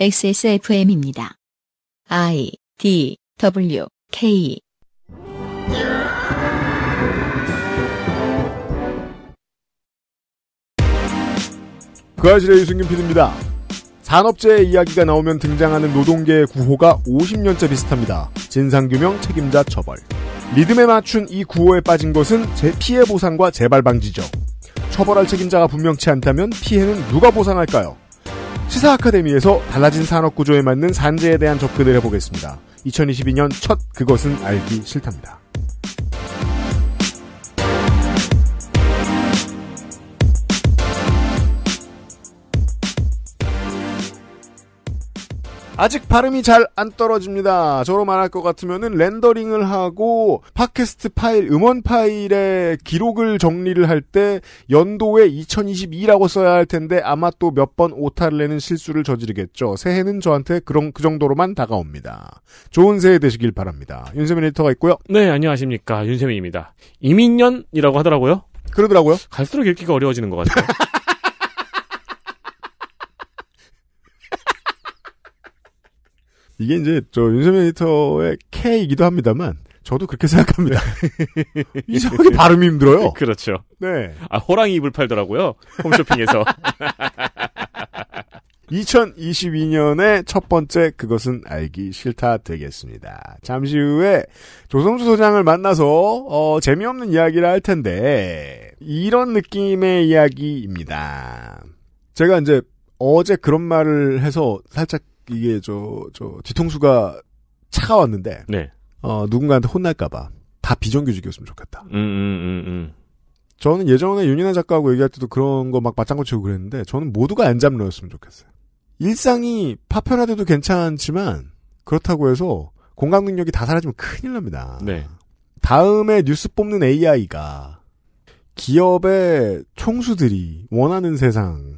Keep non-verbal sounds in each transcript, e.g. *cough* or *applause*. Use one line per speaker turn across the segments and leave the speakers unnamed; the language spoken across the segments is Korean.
XSFM입니다. I D W K
그아실의 유승균 PD입니다. 산업재해 이야기가 나오면 등장하는 노동계의 구호가 50년째 비슷합니다. 진상규명 책임자 처벌. 리듬에 맞춘 이 구호에 빠진 것은 제 피해 보상과 재발 방지죠. 처벌할 책임자가 분명치 않다면 피해는 누가 보상할까요? 시사 아카데미에서 달라진 산업 구조에 맞는 산재에 대한 접근을 해보겠습니다. 2022년 첫 그것은 알기 싫답니다. 아직 발음이 잘 안 떨어집니다. 저로 말할 것 같으면은 렌더링을 하고 팟캐스트 파일, 음원 파일의 기록을 정리를 할 때 연도에 2022라고 써야 할 텐데 아마 또 몇 번 오타를 내는 실수를 저지르겠죠. 새해는 저한테 그런 그 정도로만 다가옵니다.
좋은 새해 되시길 바랍니다. 윤세민 리터가 있고요. 네, 안녕하십니까. 윤세민입니다. 이민년이라고 하더라고요. 그러더라고요. 갈수록 읽기가 어려워지는 것 같아요. *laughs* 이게
이제 저 윤세민 에디터의 캐이기도 합니다만 저도 그렇게 생각합니다. 네. *laughs* 이상하게 발음이 힘들어요. 그렇죠.
네. 아, 호랑이 입을 팔더라고요. 홈쇼핑에서.
2022년의 *laughs* 첫 번째 그것은 알기 싫다 되겠습니다. 잠시 후에 조성주 소장을 만나서 어, 재미없는 이야기를 할 텐데 이런 느낌의 이야기입니다. 제가 이제 어제 그런 말을 해서 살짝 이게 저, 저, 뒤통수가 차가 웠는데 네. 어, 누군가한테 혼날까봐. 다 비정규직이었으면 좋겠다.
음, 음, 음, 음.
저는 예전에 윤희나 작가하고 얘기할 때도 그런 거 막 맞장구 치고 그랬는데, 저는 모두가 안 잡러였으면 좋겠어요. 일상이 파편화돼도 괜찮지만, 그렇다고 해서 공감 능력이 다 사라지면 큰일 납니다. 네. 다음에 뉴스 뽑는 AI가 기업의 총수들이 원하는 세상,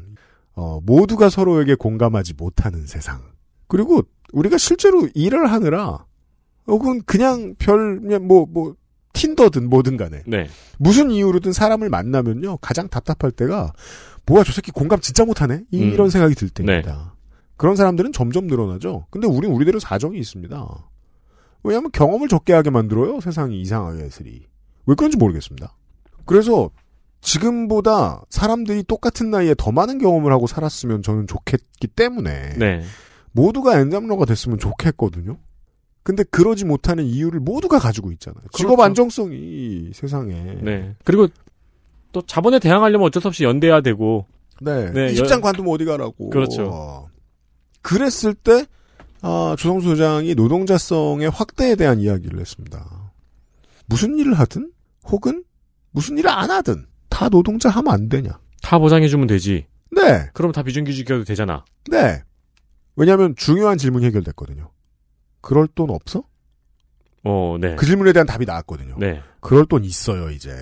어, 모두가 서로에게 공감하지 못하는 세상, 그리고 우리가 실제로 일을 하느라 혹은 그냥 별 뭐뭐 뭐 틴더든 뭐든 간에 네. 무슨 이유로든 사람을 만나면요 가장 답답할 때가 뭐야 저 새끼 공감 진짜 못하네 음. 이런 생각이 들 때입니다. 네. 그런 사람들은 점점 늘어나죠. 근데 우린 우리대로 사정이 있습니다. 왜냐하면 경험을 적게 하게 만들어요 세상이 이상하게 예술이 왜 그런지 모르겠습니다. 그래서 지금보다 사람들이 똑같은 나이에 더 많은 경험을 하고 살았으면 저는 좋겠기 때문에 네. 모두가 엔잡러가 됐으면 좋겠거든요.
근데 그러지 못하는 이유를 모두가 가지고 있잖아요. 직업 그렇죠. 안정성이 세상에. 네. 그리고 또 자본에 대항하려면 어쩔 수 없이 연대해야 되고. 네. 네. 입장 관두면
어디 가라고. 그렇죠.
어. 그랬을 때 아, 조성수 소장이 노동자성의
확대에 대한 이야기를 했습니다. 무슨 일을 하든 혹은 무슨 일을 안 하든 다 노동자 하면 안 되냐? 다 보장해주면 되지.
네. 그럼 다 비정규직이어도 되잖아.
네. 왜냐하면 중요한 질문이 해결됐거든요. 그럴 돈 없어?
어, 네. 그 질문에
대한 답이 나왔거든요. 네. 그럴 돈 있어요, 이제.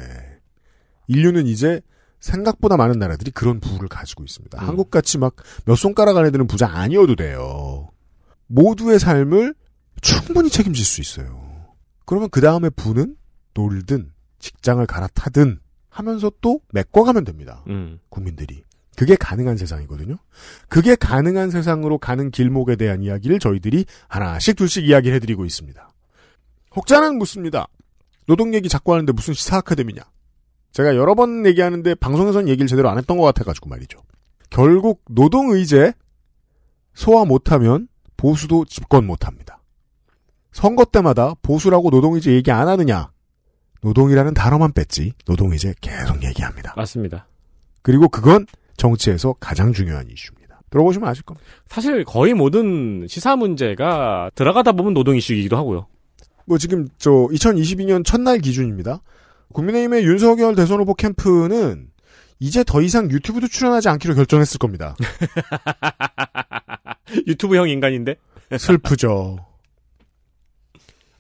인류는 이제 생각보다 많은 나라들이 그런 부를 가지고 있습니다. 음. 한국같이 막 몇 손가락 안에 드는 부자 아니어도 돼요. 모두의 삶을 충분히 책임질 수 있어요. 그러면 그 다음에 부는 놀든 직장을 갈아타든 하면서 또 메꿔가면 됩니다. 음. 국민들이. 그게 가능한 세상이거든요. 그게 가능한 세상으로 가는 길목에 대한 이야기를 저희들이 하나씩 둘씩 이야기를 해드리고 있습니다. 혹자는 묻습니다. 노동 얘기 자꾸 하는데 무슨 시사 아카데미냐? 제가 여러 번 얘기하는데 방송에서는 얘기를 제대로 안 했던 것 같아가지고 말이죠. 결국 노동 의제 소화 못하면 보수도 집권 못합니다. 선거 때마다 보수라고 노동 의제 얘기 안 하느냐? 노동이라는 단어만 뺐지 노동 의제 계속 얘기합니다. 맞습니다. 그리고 그건 정치에서 가장 중요한
이슈입니다. 들어보시면 아실 겁니다. 사실 거의 모든 시사 문제가 들어가다 보면 노동 이슈이기도 하고요. 뭐 지금 저 2022년 첫날 기준입니다. 국민의힘의
윤석열 대선 후보 캠프는 이제 더 이상 유튜브도 출연하지 않기로 결정했을 겁니다.
*laughs* 유튜브형 인간인데? 슬프죠.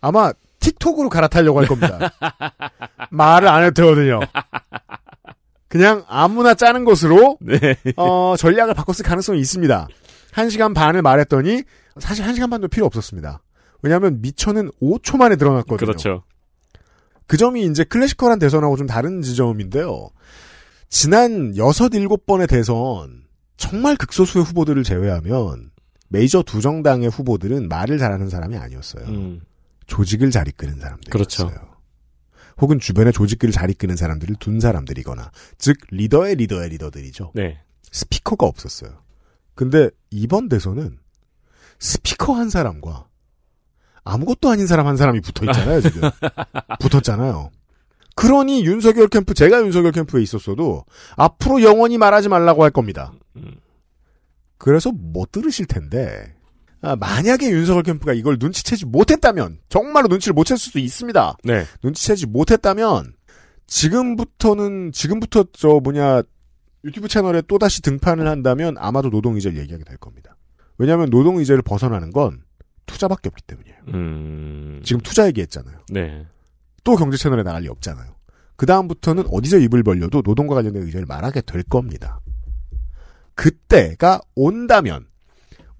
아마 틱톡으로 갈아타려고 할 겁니다. *laughs*
말을 안했거든요 그냥 아무나 짜는 것으로 네. 어, 전략을 바꿨을 가능성이 있습니다. 1시간 반을 말했더니 사실 1시간 반도 필요 없었습니다. 왜냐하면 미천는 5초 만에 드러났거든요. 그렇죠. 그 점이 이제 클래시컬한 대선하고 좀 다른 지점인데요. 지난 6, 7번의 대선 정말 극소수의 후보들을 제외하면 메이저 두 정당의 후보들은 말을 잘하는 사람이 아니었어요. 음. 조직을 잘 이끄는 사람들이었어요. 그렇죠. 혹은 주변의 조직을 잘 이끄는 사람들을 둔 사람들이거나 즉 리더의 리더의 리더들이죠. 네. 스피커가 없었어요. 근데 이번 대선은 스피커 한 사람과 아무것도 아닌 사람 한 사람이 붙어 있잖아요, 지금. *laughs* 붙었잖아요. 그러니 윤석열 캠프, 제가 윤석열 캠프에 있었어도 앞으로 영원히 말하지 말라고 할 겁니다. 음, 음. 그래서 못 들으실 텐데, 아, 만약에 윤석열 캠프가 이걸 눈치채지 못했다면 정말로 눈치를 못 챌 수도 있습니다. 네. 눈치채지 못했다면 지금부터는 지금부터 저 뭐냐 유튜브 채널에 또 다시 등판을 한다면 아마도 노동이자를 얘기하게 될 겁니다. 왜냐하면 노동이자를 벗어나는 건 투자밖에 없기 때문이에요. 음... 지금 투자 얘기했잖아요. 네. 또 경제 채널에 나갈 리 없잖아요. 그 다음부터는 어디서 입을 벌려도 노동과 관련된 의제를 말하게 될 겁니다. 그때가 온다면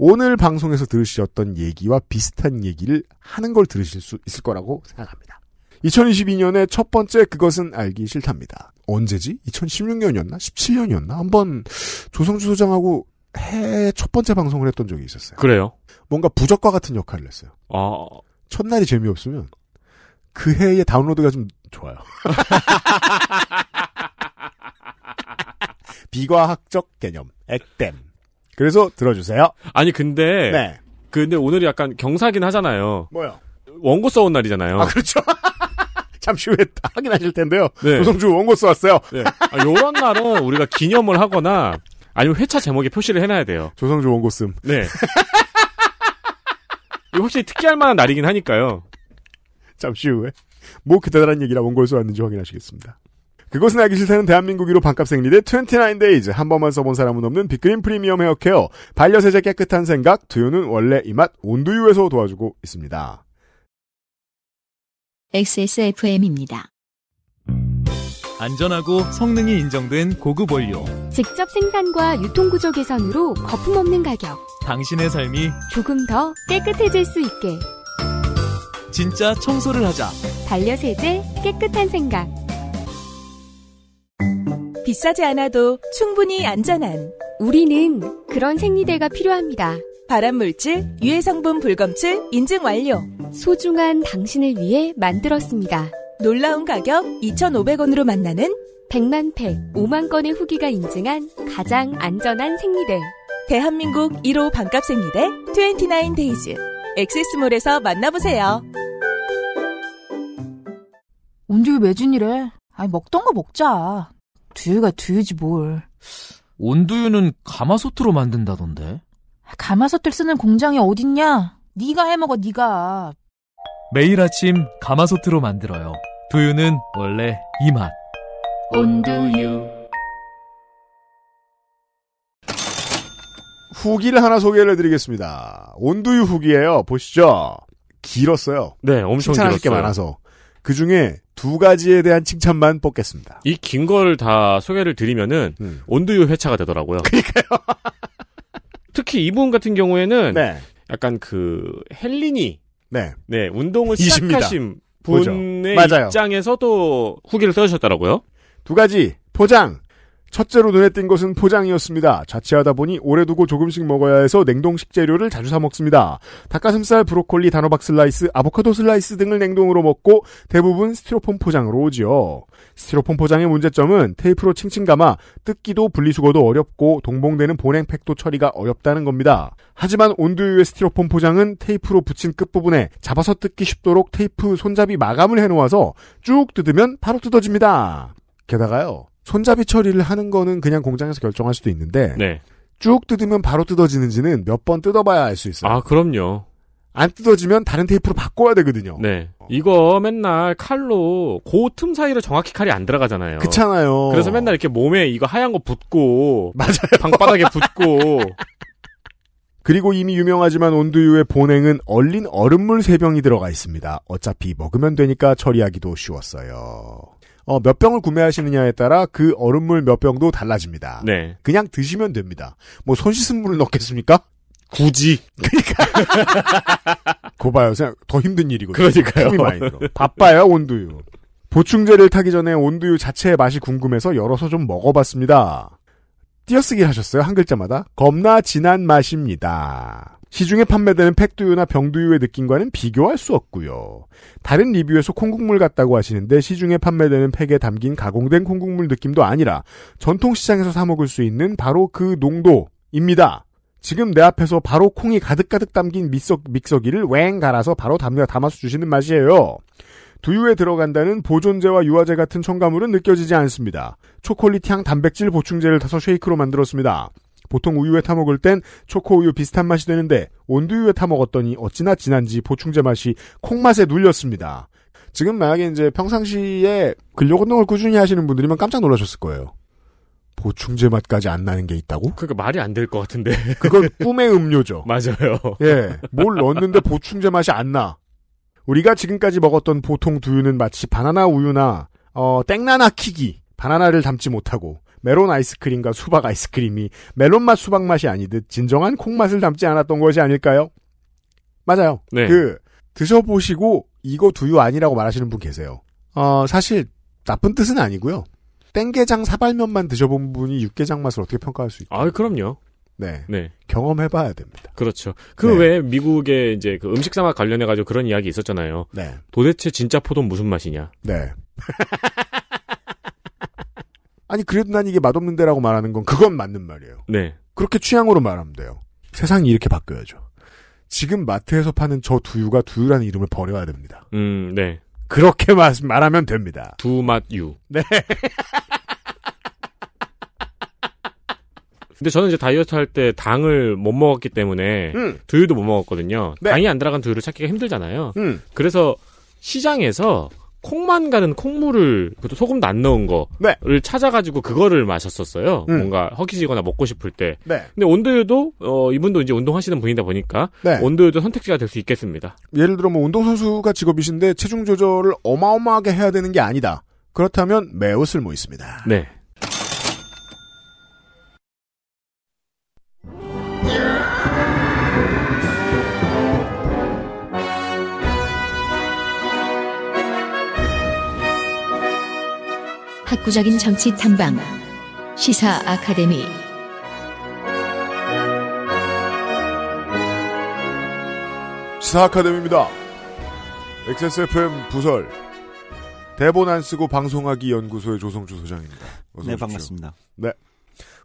오늘 방송에서 들으셨던 얘기와 비슷한 얘기를 하는 걸 들으실 수 있을 거라고 생각합니다. 2022년의 첫 번째 그것은 알기 싫답니다. 언제지? 2016년이었나? 17년이었나? 한번 조성주 소장하고 해 첫 번째 방송을 했던 적이 있었어요. 그래요? 뭔가 부적과 같은 역할을 했어요. 아... 첫날이 재미없으면 그 해의 다운로드가 좀 좋아요. *laughs*
비과학적 개념, 액땜. 그래서 들어주세요. 아니 근데 네. 그 근데 오늘이 약간 경사긴 하잖아요. 뭐요? 원고 써온 날이잖아요. 아 그렇죠. *laughs* 잠시 후에 확인하실 텐데요. 네. 조성주 원고 써왔어요. 네. 아, 요런 날은 우리가 기념을 하거나 아니면 회차 제목에 표시를 해놔야 돼요. 조성주 원고 씀. 네. 이거 확실히 특기할 만한 날이긴 하니까요. 잠시 후에
뭐 그 대단한 얘기라 원고를 써왔는지 확인하시겠습니다. 그것은 알기 싫다는 대한민국 이로 반값 생리대 29데이즈 한 번만 써본 사람은 없는 빅그린 프리미엄 헤어케어 반려세제 깨끗한 생각 두유는 원래 이맛 온두유에서 도와주고 있습니다.
XSFM입니다. 안전하고 성능이 인정된 고급 원료. 직접 생산과 유통구조 개선으로 거품 없는 가격. 당신의 삶이 조금 더 깨끗해질 수 있게. 진짜 청소를 하자. 반려세제 깨끗한 생각. 비싸지 않아도 충분히 안전한 우리는 그런 생리대가 필요합니다. 발암물질, 유해성분 불검출 인증 완료. 소중한 당신을 위해 만들었습니다. 놀라운 가격 2,500원으로 만나는 100만 팩, 5만 건의 후기가 인증한 가장 안전한 생리대. 대한민국 1호 반값 생리대 29데이즈. 엑세스몰에서 만나보세요.
언제 매진이래? 아니 먹던 거
먹자. 두유가 두유지 뭘. 온두유는 가마솥으로 만든다던데. 가마솥을 쓰는 공장이 어딨냐? 네가 해먹어 네가. 매일 아침 가마솥으로 만들어요. 두유는 원래 이 맛. 온두유.
후기를 하나 소개 해드리겠습니다. 온두유 후기예요. 보시죠. 길었어요. 네,
엄청 길었어요. 게 많아서
그 중에 두 가지에 대한 칭찬만 뽑겠습니다.
이 긴 걸 다 소개를 드리면은 음. 온두유 회차가 되더라고요. 그러니까요. *laughs* 특히 이분 같은 경우에는 네. 약간 그 헬린이 네, 네 운동을 시작하신 분의 맞아요. 입장에서도 후기를 써주셨더라고요.
두 가지 포장 첫째로 눈에 띈 것은 포장이었습니다. 자취하다 보니 오래 두고 조금씩 먹어야 해서 냉동 식재료를 자주 사 먹습니다. 닭가슴살, 브로콜리, 단호박 슬라이스, 아보카도 슬라이스 등을 냉동으로 먹고 대부분 스티로폼 포장으로 오지요. 스티로폼 포장의 문제점은 테이프로 칭칭 감아 뜯기도 분리수거도 어렵고 동봉되는 보냉팩도 처리가 어렵다는 겁니다. 하지만 온두유의 스티로폼 포장은 테이프로 붙인 끝부분에 잡아서 뜯기 쉽도록 테이프 손잡이 마감을 해놓아서 쭉 뜯으면 바로 뜯어집니다. 게다가요. 손잡이 처리를 하는 거는 그냥 공장에서 결정할 수도 있는데 네. 쭉 뜯으면 바로 뜯어지는지는 몇 번 뜯어봐야 알 수 있어요. 아 그럼요. 안 뜯어지면 다른 테이프로 바꿔야
되거든요. 네. 이거 맨날 칼로 고 틈 사이로 정확히 칼이 안 들어가잖아요. 그렇잖아요. 그래서 맨날 이렇게 몸에 이거 하얀 거 붙고 맞아요. 방바닥에 붙고 *laughs*
그리고 이미 유명하지만 온두유의 본행은 얼린 얼음물 3병이 들어가 있습니다. 어차피 먹으면 되니까 처리하기도 쉬웠어요. 어, 몇 병을 구매하시느냐에 따라 그 얼음물 몇 병도 달라집니다. 네. 그냥 드시면 됩니다. 뭐 손 씻은 물을 넣겠습니까? 굳이. 그니까 고봐요. *laughs* 더 힘든 일이거든요. 그러니까요. 바빠요 온두유. 보충제를 타기 전에 온두유 자체의 맛이 궁금해서 열어서 좀 먹어봤습니다. 띄어쓰기 하셨어요. 한 글자마다. 겁나 진한 맛입니다. 시중에 판매되는 팩두유나 병두유의 느낌과는 비교할 수 없고요. 다른 리뷰에서 콩국물 같다고 하시는데 시중에 판매되는 팩에 담긴 가공된 콩국물 느낌도 아니라 전통시장에서 사 먹을 수 있는 바로 그 농도입니다. 지금 내 앞에서 바로 콩이 가득가득 담긴 믹서, 믹서기를 웽 갈아서 바로 담겨 담아서 주시는 맛이에요. 두유에 들어간다는 보존제와 유화제 같은 첨가물은 느껴지지 않습니다. 초콜릿 향 단백질 보충제를 타서 쉐이크로 만들었습니다. 보통 우유에 타 먹을 땐 초코우유 비슷한 맛이 되는데 온두유에 타 먹었더니 어찌나 진한지 보충제 맛이 콩맛에 눌렸습니다. 지금 만약에 이제 평상시에 근력 운동을 꾸준히 하시는 분들이면 깜짝 놀라셨을 거예요. 보충제 맛까지 안 나는 게
있다고? 그러니까 말이 안 될 것 같은데.
그건 *laughs* 꿈의 음료죠. 맞아요. 예. 뭘 넣었는데 보충제 맛이 안 나. 우리가 지금까지 먹었던 보통 두유는 마치 바나나 우유나 어, 땡나나 키기 바나나를 담지 못하고 메론 아이스크림과 수박 아이스크림이 멜론 맛 수박 맛이 아니듯 진정한 콩 맛을 담지 않았던 것이 아닐까요? 맞아요. 네. 그 드셔보시고 이거 두유 아니라고 말하시는 분 계세요. 어, 사실 나쁜 뜻은 아니고요. 땡게장 사발면만 드셔본 분이 육개장 맛을 어떻게 평가할 수 있죠? 아, 그럼요. 네. 네. 경험해봐야 됩니다.
그렇죠. 그 네. 외에 미국의 이제 그 음식 사막 관련해가지고 그런 이야기 있었잖아요. 네. 도대체 진짜 포도 는 무슨 맛이냐? 네. *laughs*
아니 그래도 난 이게 맛없는데라고 말하는 건 그건 맞는 말이에요. 네. 그렇게 취향으로 말하면 돼요. 세상이 이렇게 바뀌어야죠. 지금 마트에서 파는 저 두유가 두유라는 이름을
버려야 됩니다. 음, 네. 그렇게 말, 말하면 됩니다. 두맛유. 네. *laughs* 근데 저는 이제 다이어트 할 때 당을 못 먹었기 때문에 음. 두유도 못 먹었거든요. 네. 당이 안 들어간 두유를 찾기가 힘들잖아요. 음. 그래서 시장에서 콩만 가는 콩물을 그것도 소금도 안 넣은 거를 네. 찾아가지고 그거를 마셨었어요. 음. 뭔가 허기지거나 먹고 싶을 때. 네. 근데 온도율도 어, 이분도 이제 운동하시는 분이다 보니까 네. 온도율도 선택지가 될 수 있겠습니다.
예를 들어 뭐 운동선수가 직업이신데 체중 조절을 어마어마하게 해야 되는 게 아니다. 그렇다면 매우 쓸모 있습니다.
네. 독구적인 정치 탐방 시사 아카데미
시사 아카데미입니다. XSFM 부설 대본 안 쓰고 방송하기 연구소의 조성주 소장입니다. 네 반갑습니다. 네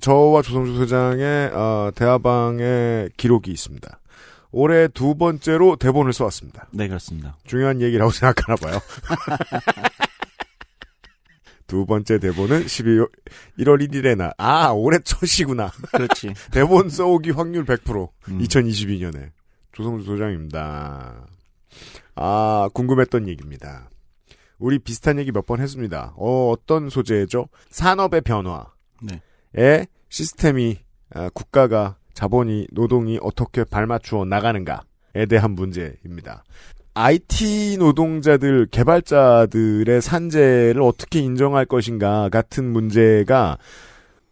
저와 조성주 소장의 어, 대화방의 기록이 있습니다. 올해 두 번째로 대본을 써왔습니다. 네, 그렇습니다. 중요한 얘기라고 생각하나 봐요. 두 번째 대본은 12월 1월 1일에 나. 아, 올해 초시구나 그렇지. *laughs* 대본 써오기 확률 100%. 음. 2022년에. 조성주 소장입니다. 아, 궁금했던 얘기입니다. 우리 비슷한 얘기 몇 번 했습니다. 어, 어떤 소재죠? 산업의 변화에 네. 시스템이 아, 국가가 자본이 노동이 어떻게 발맞추어 나가는가에 대한 문제입니다. IT 노동자들, 개발자들의 산재를 어떻게 인정할 것인가 같은 문제가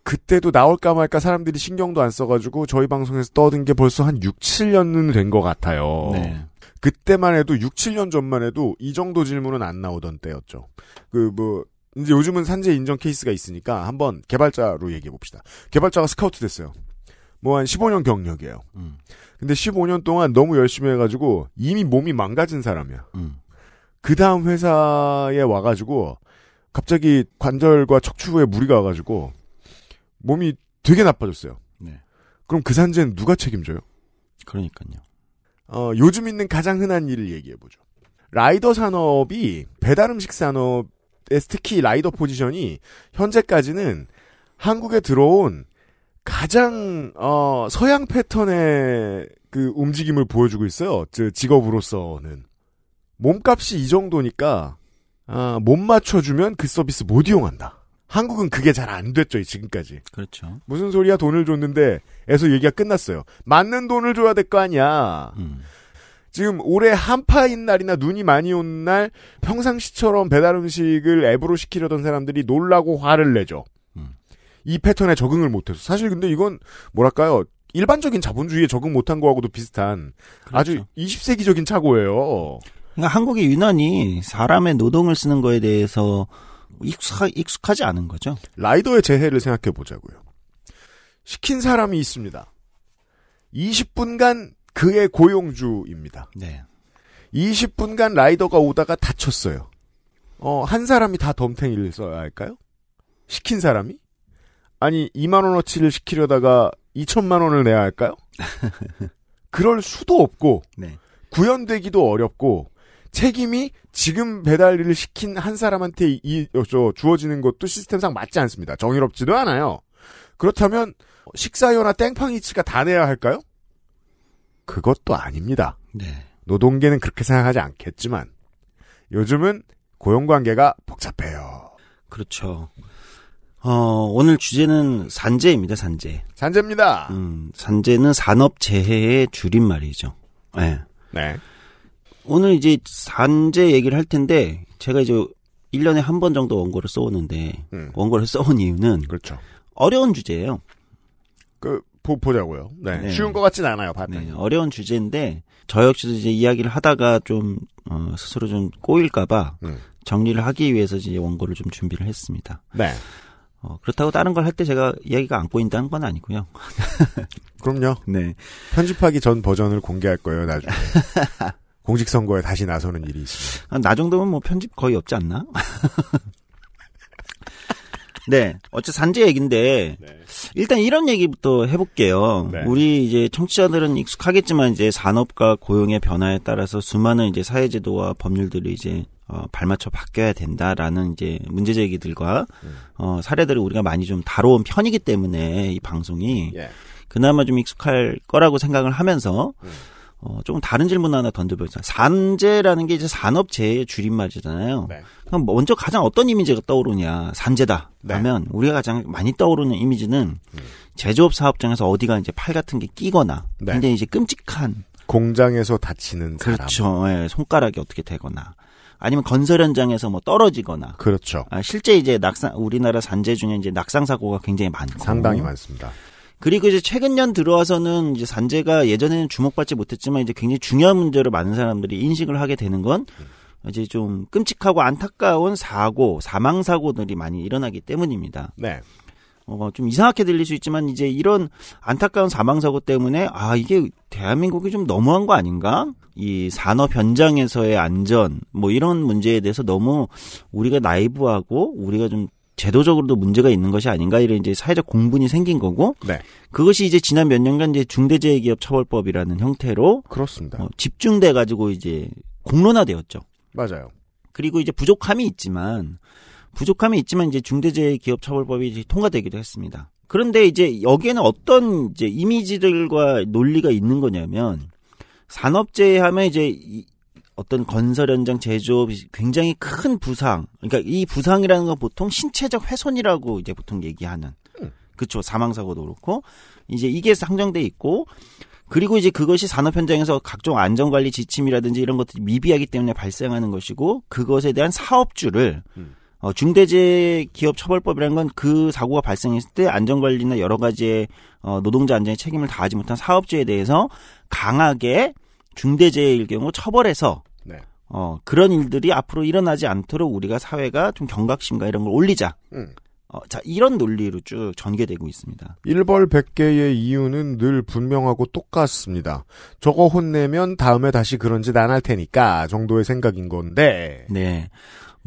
그때도 나올까 말까 사람들이 신경도 안 써가지고 저희 방송에서 떠든 게 벌써 한 6, 7년은 된 것 같아요. 네. 그때만 해도 6, 7년 전만 해도 이 정도 질문은 안 나오던 때였죠. 그 뭐 이제 요즘은 산재 인정 케이스가 있으니까 한번 개발자로 얘기해 봅시다. 개발자가 스카우트 됐어요. 뭐한 15년 경력이에요. 음. 근데 15년 동안 너무 열심히 해가지고 이미 몸이 망가진 사람이야. 음. 그 다음 회사에 와가지고 갑자기 관절과 척추에 무리가 와가지고 몸이 되게 나빠졌어요. 네. 그럼 그 산재는 누가 책임져요? 그러니까요. 어, 요즘 있는 가장 흔한 일을 얘기해보죠. 라이더 산업이 배달 음식 산업 특히 라이더 포지션이 현재까지는 한국에 들어온 가장 어, 서양 패턴의 그 움직임을 보여주고 있어요. 직업으로서는 몸값이 이 정도니까 아, 못 맞춰주면 그 서비스 못 이용한다. 한국은 그게 잘 안 됐죠 지금까지. 그렇죠. 무슨 소리야 돈을 줬는데에서 얘기가 끝났어요. 맞는 돈을 줘야 될 거 아니야. 음. 지금 올해 한파인 날이나 눈이 많이 온 날 평상시처럼 배달 음식을 앱으로 시키려던 사람들이 놀라고 화를 내죠. 이 패턴에 적응을 못해서 사실 근데 이건 뭐랄까요 일반적인 자본주의에 적응 못한 거하고도 비슷한 그렇죠. 아주 20세기적인 착오예요.
그러니까 한국이 유난히 사람의 노동을 쓰는 거에 대해서 익숙하, 익숙하지 않은
거죠. 라이더의 재해를 생각해 보자고요. 시킨 사람이 있습니다. 20분간 그의 고용주입니다. 네. 20분간 라이더가 오다가 다쳤어요. 어, 한 사람이 다 덤탱이를 써야 할까요? 시킨 사람이? 아니 2만 원어치를 시키려다가 2천만 원을 내야 할까요? *laughs* 그럴 수도 없고 네. 구현되기도 어렵고 책임이 지금 배달일을 시킨 한 사람한테 이, 저, 주어지는 것도 시스템상 맞지 않습니다. 정의롭지도 않아요. 그렇다면 식사료나 땡팡이치가 다 내야 할까요? 그것도 아닙니다. 네. 노동계는 그렇게 생각하지 않겠지만 요즘은 고용관계가 복잡해요. 그렇죠.
어, 오늘 주제는 산재입니다, 산재. 산재입니다. 음, 산재는 산업재해의 줄임말이죠. 네. 네. 오늘 이제 산재 얘기를 할 텐데, 제가 이제 1년에 한 번 정도 원고를 써오는데, 음. 원고를 써온 이유는. 그렇죠. 어려운 주제예요. 그, 보, 보자고요. 네. 네. 쉬운 것
같진 않아요, 봤더 네,
어려운 주제인데, 저 역시도 이제 이야기를 하다가 좀, 어, 스스로 좀 꼬일까봐, 음. 정리를 하기 위해서 이제 원고를 좀 준비를 했습니다. 네. 어, 그렇다고 다른 걸 할 때 제가 이야기가 안보인다는건 아니고요.
*laughs* 그럼요. 네. 편집하기 전 버전을 공개할 거예요, 나중에. *laughs* 공직 선거에 다시 나서는 일이 있습니다. 아, 나 정도면 뭐 편집 거의
없지 않나? *laughs* 네. 어째 산재 얘긴데 네. 일단 이런 얘기부터 해볼게요. 네. 우리 이제 청취자들은 익숙하겠지만 이제 산업과 고용의 변화에 따라서 수많은 이제 사회제도와 법률들이 이제 어, 발맞춰 바뀌어야 된다라는 이제 문제 제기들과 음. 어, 사례들을 우리가 많이 좀 다뤄온 편이기 때문에 이 방송이 예. 그나마 좀 익숙할 거라고 생각을 하면서 음. 어, 조금 다른 질문 하나 던져보겠다 산재라는 게 이제 산업재해의 줄임말이잖아요. 네. 그럼 먼저 가장 어떤 이미지가 떠오르냐. 산재다. 네. 하면 우리가 가장 많이 떠오르는 이미지는 음. 제조업 사업장에서 어디가 이제 팔 같은 게 끼거나 네. 굉장히 이제 끔찍한 공장에서 다치는 사람. 그렇죠. 예, 손가락이 어떻게 되거나 아니면 건설 현장에서 뭐 떨어지거나 그렇죠. 아, 실제 이제 낙상 우리나라 산재 중에 이제 낙상 사고가 굉장히 많고 상당히 많습니다. 그리고 이제 최근년 들어와서는 이제 산재가 예전에는 주목받지 못했지만 이제 굉장히 중요한 문제로 많은 사람들이 인식을 하게 되는 건 음. 이제 좀 끔찍하고 안타까운 사고, 사망 사고들이 많이 일어나기 때문입니다. 네. 어, 좀 이상하게 들릴 수 있지만 이제 이런 안타까운 사망 사고 때문에 아 이게 대한민국이 좀 너무한 거 아닌가? 이 산업 현장에서의 안전 뭐 이런 문제에 대해서 너무 우리가 나이브하고 우리가 좀 제도적으로도 문제가 있는 것이 아닌가 이런 이제 사회적 공분이 생긴 거고 네. 그것이 이제 지난 몇 년간 이제 중대재해기업처벌법이라는 형태로 그렇습니다. 어, 집중돼 가지고 이제 공론화되었죠. 맞아요. 그리고 이제 부족함이 있지만 부족함이 있지만 이제 중대재해기업처벌법이 통과되기도 했습니다. 그런데 이제 여기에는 어떤 이제 이미지들과 논리가 있는 거냐면 산업재해 하면 이제 이 어떤 건설 현장 제조업 굉장히 큰 부상. 그러니까 이 부상이라는 건 보통 신체적 훼손이라고 이제 보통 얘기하는. 음. 그쵸 사망 사고도 그렇고 이제 이게 상정돼 있고 그리고 이제 그것이 산업 현장에서 각종 안전관리 지침이라든지 이런 것들이 미비하기 때문에 발생하는 것이고 그것에 대한 사업주를 음. 어, 중대재해기업처벌법이라는 건 그 사고가 발생했을 때 안전관리나 여러 가지의 어, 노동자 안전의 책임을 다하지 못한 사업주에 대해서 강하게 중대재해일 경우 처벌해서 네. 어, 그런 일들이 앞으로 일어나지 않도록 우리가 사회가 좀 경각심과 이런 걸 올리자. 음. 어, 자, 이런 논리로 쭉 전개되고 있습니다.
1벌 100개의 이유는 늘 분명하고 똑같습니다. 저거 혼내면 다음에 다시 그런 짓 안 할 테니까 정도의 생각인 건데.
네.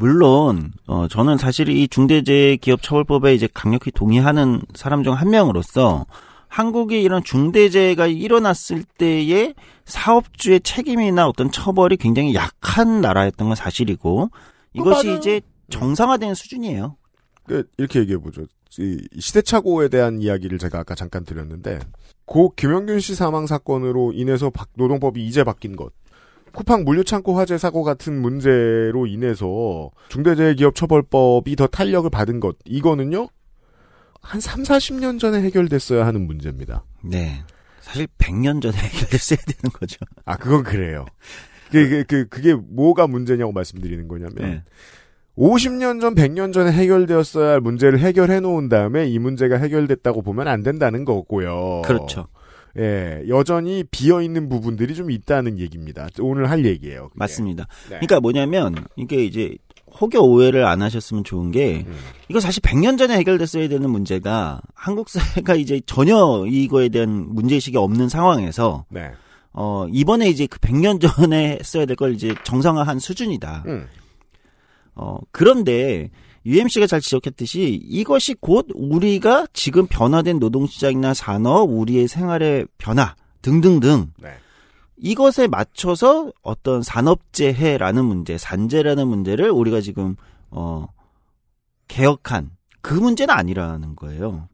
물론 어 저는 사실 이 중대재해기업처벌법에 이제 강력히 동의하는 사람 중 한 명으로서 한국에 이런 중대재해가 일어났을 때에 사업주의 책임이나 어떤 처벌이 굉장히 약한
나라였던 건 사실이고 이것이 이제 정상화된 수준이에요. 그, 이렇게 얘기해 보죠. 시대착오에 대한 이야기를 제가 아까 잠깐 드렸는데 고 김영균 씨 사망 사건으로 인해서 노동법이 이제 바뀐 것. 쿠팡 물류창고 화재 사고 같은 문제로 인해서 중대재해기업처벌법이 더 탄력을 받은 것 이거는요 한 3, 40년 전에 해결됐어야 하는 문제입니다. 네. 사실 100년 전에 *laughs* 해결됐어야 되는 거죠. 아, 그건 그래요. 그게, 그, 그, 그게 뭐가 문제냐고 말씀드리는 거냐면, 네. 50년 전, 100년 전에 해결되었어야 할 문제를 해결해 놓은 다음에 이 문제가 해결됐다고 보면 안 된다는 거고요. 그렇죠. 예, 여전히 비어 있는 부분들이 좀 있다는 얘기입니다. 오늘 할 얘기예요. 그게. 맞습니다.
네. 그러니까 뭐냐면 이게 이제 혹여 오해를 안 하셨으면 좋은 게 음. 이거 사실 100년 전에 해결됐어야 되는 문제가 한국 사회가 이제 전혀 이거에 대한 문제 의식이 없는 상황에서 네. 어, 이번에 이제 그 100년 전에 써야 될 걸 이제 정상화한 수준이다. 음. 어, 그런데 UMC가 잘 지적했듯이 이것이 곧 우리가 지금 변화된 노동시장이나 산업, 우리의 생활의 변화 등등등 네. 이것에 맞춰서 어떤 산업재해라는 문제, 산재라는 문제를 우리가 지금 어 개혁한 그
문제는 아니라는 거예요.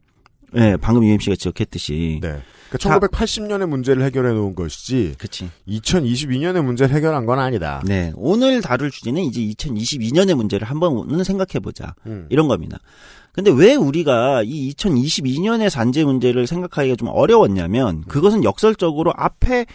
네, 방금 유 m 씨가 지적했듯이. 네. 그러니까 1 9 8 0년에 문제를 해결해 놓은 것이지. 그치. 2022년의 문제를 해결한 건 아니다. 네.
오늘 다룰 주제는 이제 2022년의 문제를 한번은 생각해 보자. 음. 이런 겁니다. 근데 왜 우리가 이 2022년의 잔재 문제를 생각하기가 좀 어려웠냐면 음. 그것은 역설적으로 앞에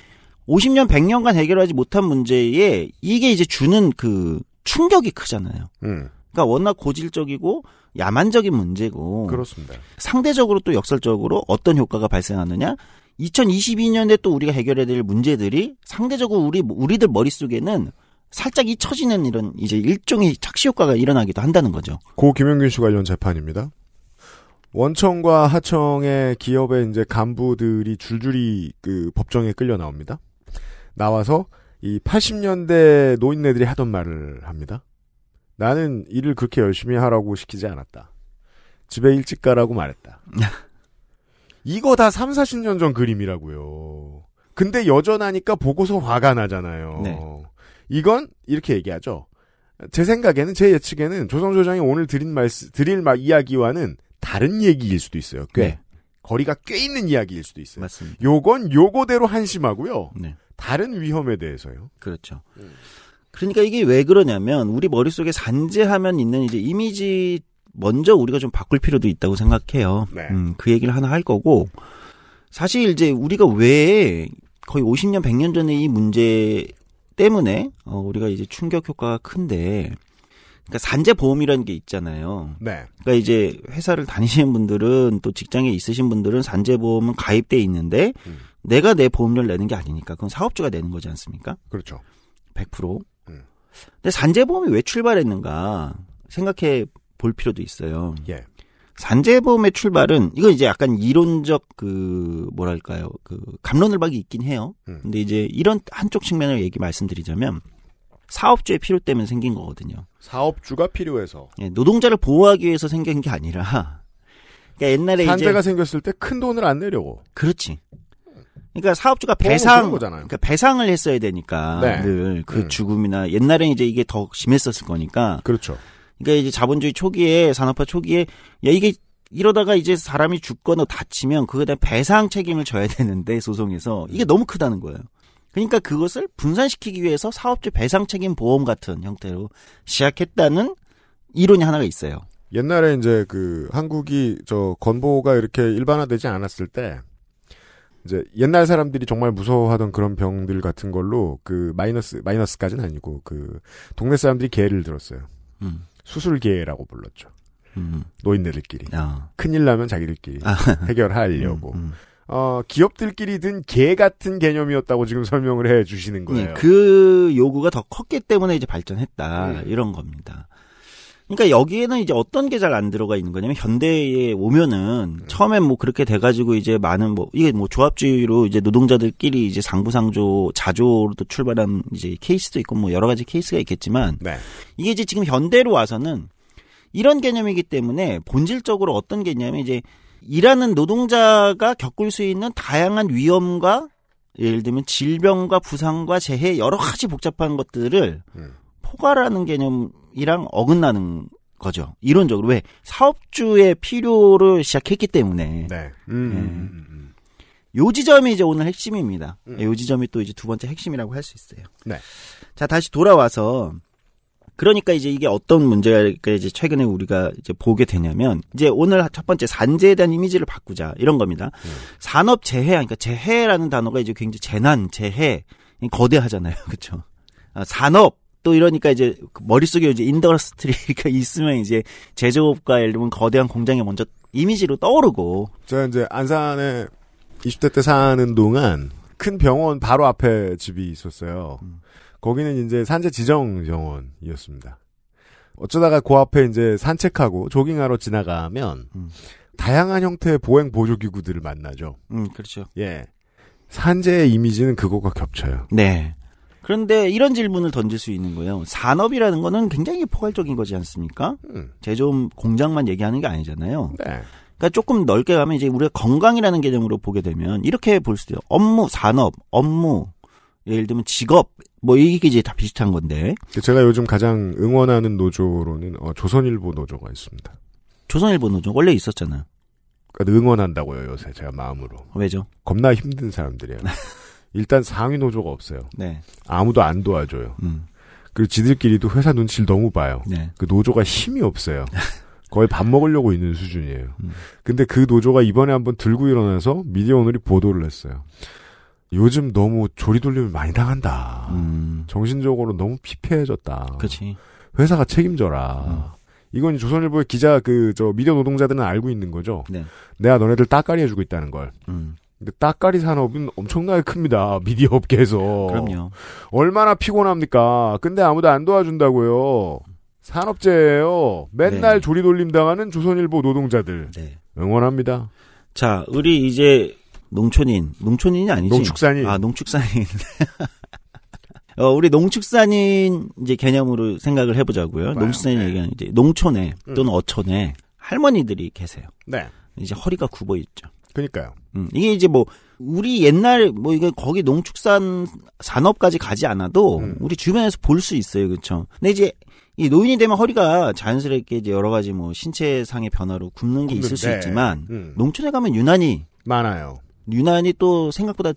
50년, 100년간 해결하지 못한 문제에 이게 이제 주는 그 충격이 크잖아요. 음. 그러니까 워낙 고질적이고 야만적인 문제고 그렇습니다. 상대적으로 또 역설적으로 어떤 효과가 발생하느냐? 2022년에 또 우리가 해결해야 될 문제들이 상대적으로 우리 우리들 머릿속에는 살짝
잊혀지는 이런 이제 일종의 착시 효과가 일어나기도 한다는 거죠. 고 김영균 씨 관련 재판입니다. 원청과 하청의 기업의 이제 간부들이 줄줄이 그 법정에 끌려 나옵니다. 나와서 이 80년대 노인네들이 하던 말을 합니다. 나는 일을 그렇게 열심히 하라고 시키지 않았다. 집에 일찍 가라고 말했다. *laughs* 이거 다 3, 40년 전 그림이라고요. 근데 여전하니까 보고서 화가 나잖아요. 네. 이건 이렇게 얘기하죠. 제 생각에는 제 예측에는 조성조 장이 오늘 드린 말씀 드릴 막 이야기와는 다른 얘기일 수도 있어요. 꽤 네. 거리가 꽤 있는 이야기일 수도 있어요. 맞습니다. 요건 요거대로 한심하고요. 네. 다른 위험에 대해서요. 그렇죠. 음. 그러니까
이게 왜 그러냐면 우리 머릿속에 산재하면 있는 이제 이미지 먼저 우리가 좀 바꿀 필요도 있다고 생각해요. 네. 음, 그 얘기를 하나 할 거고 사실 이제 우리가 왜 거의 50년, 100년 전에 이 문제 때문에 어, 우리가 이제 충격 효과가 큰데 그러니까 산재 보험이라는 게 있잖아요. 네. 그러니까 이제 회사를 다니시는 분들은 또 직장에 있으신 분들은 산재 보험은 가입돼 있는데 음. 내가 내 보험료를 내는 게 아니니까 그건 사업주가 내는 거지 않습니까? 그렇죠. 100%. 근데 산재보험이 왜 출발했는가 생각해 볼 필요도 있어요. 예. 산재보험의 출발은 이건 이제 약간 이론적 그 뭐랄까요 그 감론을박이 있긴 해요. 음. 근데 이제 이런 한쪽 측면을 얘기 말씀드리자면 사업주의 필요 때문에 생긴 거거든요.
사업주가 필요해서
예, 노동자를 보호하기 위해서 생긴 게 아니라 *laughs* 그러니까 옛날에 산재가
생겼을 때 큰 돈을 안 내려고 그렇지. 그러니까 사업주가 배상 그러니까
배상을 했어야 되니까 네. 늘그 음. 죽음이나 옛날엔 이제 이게 더 심했었을 거니까. 그렇죠. 그러니까 이제 자본주의 초기에 산업화 초기에 야 이게 이러다가 이제 사람이 죽거나 다치면 그거에 대한 배상 책임을 져야 되는데 소송에서 이게 음. 너무 크다는 거예요. 그러니까 그것을 분산시키기 위해서 사업주 배상 책임 보험
같은 형태로 시작했다는 이론이 하나가 있어요. 옛날에 이제 그 한국이 저 건보가 이렇게 일반화되지 않았을 때 이제 옛날 사람들이 정말 무서워하던 그런 병들 같은 걸로 그 마이너스 마이너스까지는 아니고 그 동네 사람들이 개를 들었어요. 음. 수술개라고 불렀죠. 음, 음. 노인네들끼리 아. 큰일 나면 자기들끼리 아. 해결하려고 음, 음, 어, 기업들끼리 든 개 같은 개념이었다고 지금 설명을 해 주시는 거예요. 네, 그 요구가 더 컸기 때문에
이제 발전했다 예. 이런 겁니다. 그러니까 여기에는 이제 어떤 게 잘 안 들어가 있는 거냐면 현대에 오면은 음. 처음엔 뭐 그렇게 돼가지고 이제 많은 뭐 이게 뭐 조합주의로 이제 노동자들끼리 이제 상부상조 자조로도 출발한 이제 케이스도 있고 뭐 여러 가지 케이스가 있겠지만 네. 이게 이제 지금 현대로 와서는 이런 개념이기 때문에 본질적으로 어떤 개념이 이제 일하는 노동자가 겪을 수 있는 다양한 위험과 예를 들면 질병과 부상과 재해 여러 가지 복잡한 것들을 음. 포괄하는 개념 이랑 어긋나는 거죠. 이론적으로 왜 사업주의 필요를 시작했기 때문에. 네. 음. 네. 요 지점이 이제 오늘 핵심입니다. 음. 예, 요 지점이 또 이제 두 번째 핵심이라고 할 수 있어요. 네. 자 다시 돌아와서 그러니까 이제 이게 어떤 문제가 이제 최근에 우리가 이제 보게 되냐면 이제 오늘 첫 번째 산재에 대한 이미지를 바꾸자 이런 겁니다. 음. 산업 재해 그러니까 재해라는 단어가 이제 굉장히 재난 재해 거대하잖아요, *laughs* 그렇죠? 아, 산업 또 이러니까 이제 머릿속에 이제 인더스트리가 *laughs* 있으면 이제 제조업과 예를 들면 거대한
공장이 먼저 이미지로 떠오르고. 제가 이제 안산에 20대 때 사는 동안 큰 병원 바로 앞에 집이 있었어요. 음. 거기는 이제 산재 지정 병원이었습니다. 어쩌다가 그 앞에 이제 산책하고 조깅하러 지나가면 음. 다양한 형태의 보행 보조 기구들을 만나죠. 음, 그렇죠. 예. 산재의 이미지는 그거가 겹쳐요. 네.
그런데 이런 질문을 던질 수 있는 거예요. 산업이라는 거는 굉장히 포괄적인 거지 않습니까? 음. 제조업 공장만 얘기하는 게 아니잖아요. 네. 그러니까 조금 넓게 가면 이제 우리가 건강이라는 개념으로 보게 되면 이렇게 볼 수도 있어요.
업무, 산업, 업무, 예를 들면 직업, 뭐 이게 이제 다 비슷한 건데. 제가 요즘 가장 응원하는 노조로는 어, 조선일보 노조가 있습니다. 조선일보 노조 원래 있었잖아요. 그러니까 응원한다고요 요새 제가 마음으로. 왜죠? 겁나 힘든 사람들이에요. *laughs* 일단 상위 노조가 없어요. 네. 아무도 안 도와줘요. 음. 그리고 지들끼리도 회사 눈치를 너무 봐요. 네. 그 노조가 힘이 없어요. *laughs* 거의 밥 먹으려고 있는 수준이에요. 음. 근데 그 노조가 이번에 한번 들고 일어나서 미디어 오늘이 보도를 했어요. 요즘 너무 조리돌림을 많이 당한다. 음. 정신적으로 너무 피폐해졌다. 그치. 회사가 책임져라. 음. 이건 조선일보의 기자 그 저 미디어 노동자들은 알고 있는 거죠. 네. 내가 너네들 따까리 해주고 있다는 걸. 음. 근데 따까리 산업은 엄청나게 큽니다. 미디어 업계에서. 그럼요. 얼마나 피곤합니까? 근데 아무도 안 도와준다고요. 산업재해요 맨날 네. 조리돌림 당하는 조선일보 노동자들. 네. 응원합니다.
자, 우리 이제 농촌인, 농촌인이 아니지. 농축산인. 아, 농축산인. *laughs* 어, 우리 농축산인 이제 개념으로 생각을 해보자고요. 요 네, 농축산인 네. 얘기하는 이제 농촌에 음. 또는 음. 어촌에 할머니들이 계세요. 네. 이제 허리가 굽어 있죠. 그러니까요. 음, 이게 이제 뭐 우리 옛날 뭐 이게 거기 농축산 산업까지 가지 않아도 음. 우리 주변에서 볼 수 있어요, 그렇죠? 근데 이제 이 노인이 되면 허리가 자연스럽게 이제 여러 가지 뭐 신체상의 변화로 굽는 게 있을 네. 수 있지만 음. 농촌에 가면 유난히 많아요. 유난히 또 생각보다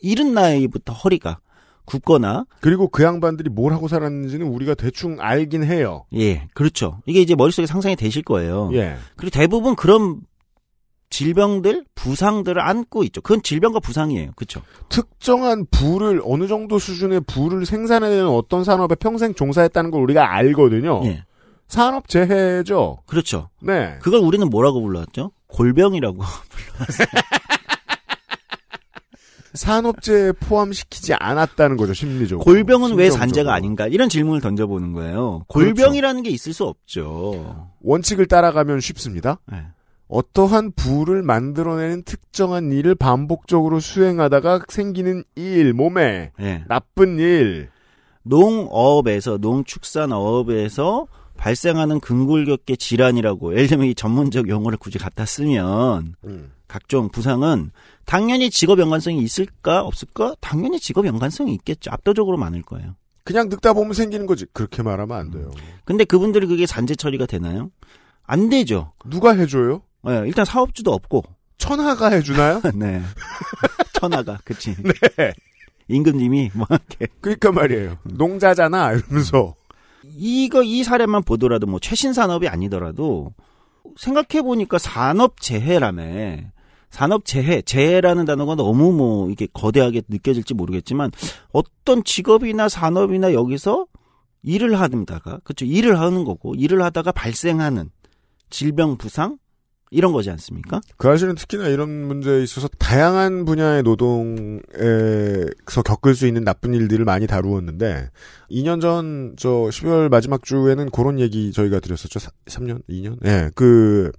이른 나이부터 허리가 굳거나 그리고 그 양반들이 뭘 하고 살았는지는 우리가 대충 알긴 해요. 예, 그렇죠. 이게 이제 머릿속에 상상이 되실 거예요. 예. 그리고 대부분 그런 질병들, 부상들을 안고 있죠. 그건 질병과 부상이에요. 그렇죠.
특정한 부를 어느 정도 수준의 부를 생산해내는 어떤 산업에 평생 종사했다는 걸 우리가 알거든요. 예. 산업 재해죠. 그렇죠. 네. 그걸 우리는
뭐라고 불렀죠? 골병이라고 *laughs* 불렀어요.
산업재해 포함시키지 않았다는 거죠, 심리적으로. 골병은 심정적으로. 왜 산재가 아닌가? 이런 질문을 던져보는 거예요. 그렇죠. 골병이라는 그렇죠. 게 있을 수 없죠. 원칙을 따라가면 쉽습니다. 네. 어떠한 부를 만들어내는 특정한 일을 반복적으로 수행하다가 생기는 일, 몸에 네. 나쁜 일. 농업에서
농축산업에서 발생하는 근골격계 질환이라고 예를 들면 이 전문적 용어를 굳이 갖다 쓰면 음. 각종 부상은 당연히 직업 연관성이 있을까 없을까 당연히 직업 연관성이 있겠죠 압도적으로 많을 거예요. 그냥 늙다 보면 생기는 거지 그렇게 말하면 안 음. 돼요. 음. 근데 그분들이 그게 잔재 처리가 되나요? 안 되죠. 누가 해줘요? 네, 일단 사업주도 없고. 천하가 해주나요? *laughs* 네. *laughs* 천하가, 그치. *laughs* 네. 임금님이 뭐 이렇게. 그러니까 말이에요. 음. 농자잖아 이러면서. 이거 이 사례만 보더라도 뭐 최신 산업이 아니더라도 생각해 보니까 산업 재해라며 산업 재해 재해라는 단어가 너무 뭐 이게 거대하게 느껴질지 모르겠지만 어떤 직업이나 산업이나 여기서 일을 하다가 그렇 일을 하는 거고 일을 하다가 발생하는 질병 부상
이런 거지 않습니까? 그 사실은 특히나 이런 문제에 있어서 다양한 분야의 노동에서 겪을 수 있는 나쁜 일들을 많이 다루었는데 2년 전 저 12월 마지막 주에는 그런 얘기 저희가 드렸었죠. 3, 년 2년? 예. 네, 그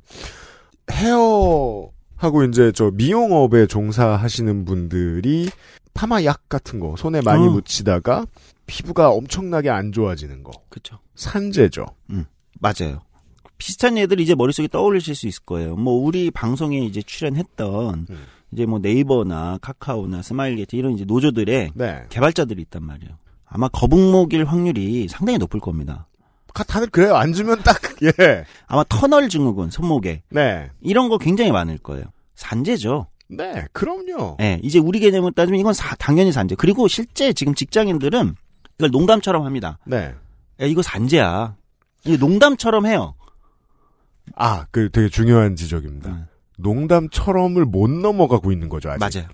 헤어 하고 이제 저 미용업에 종사하시는 분들이 파마약 같은 거 손에 많이 어. 묻히다가 피부가 엄청나게 안 좋아지는 거. 그죠 산재죠. 음.
맞아요. 비슷한 예들 이제 머릿속에 떠올리실 수 있을 거예요. 뭐 우리 방송에 이제 출연했던 음. 이제 뭐 네이버나 카카오나 스마일게이트 이런 이제 노조들의 네. 개발자들이 있단 말이에요. 아마 거북목일 확률이 상당히 높을 겁니다. 다들 그래요. 앉으면 딱 *laughs* 예. 아마 터널 증후군 손목에 네. 이런 거 굉장히 많을 거예요. 산재죠. 네, 그럼요. 네, 이제 우리 개념을 따지면 이건 사, 당연히 산재. 그리고 실제 지금 직장인들은 이걸 농담처럼 합니다. 네. 야, 이거 산재야. 이거 농담처럼 해요.
아, 그 되게 중요한 지적입니다. 음. 농담처럼을 못 넘어가고 있는 거죠, 아직. 맞아요.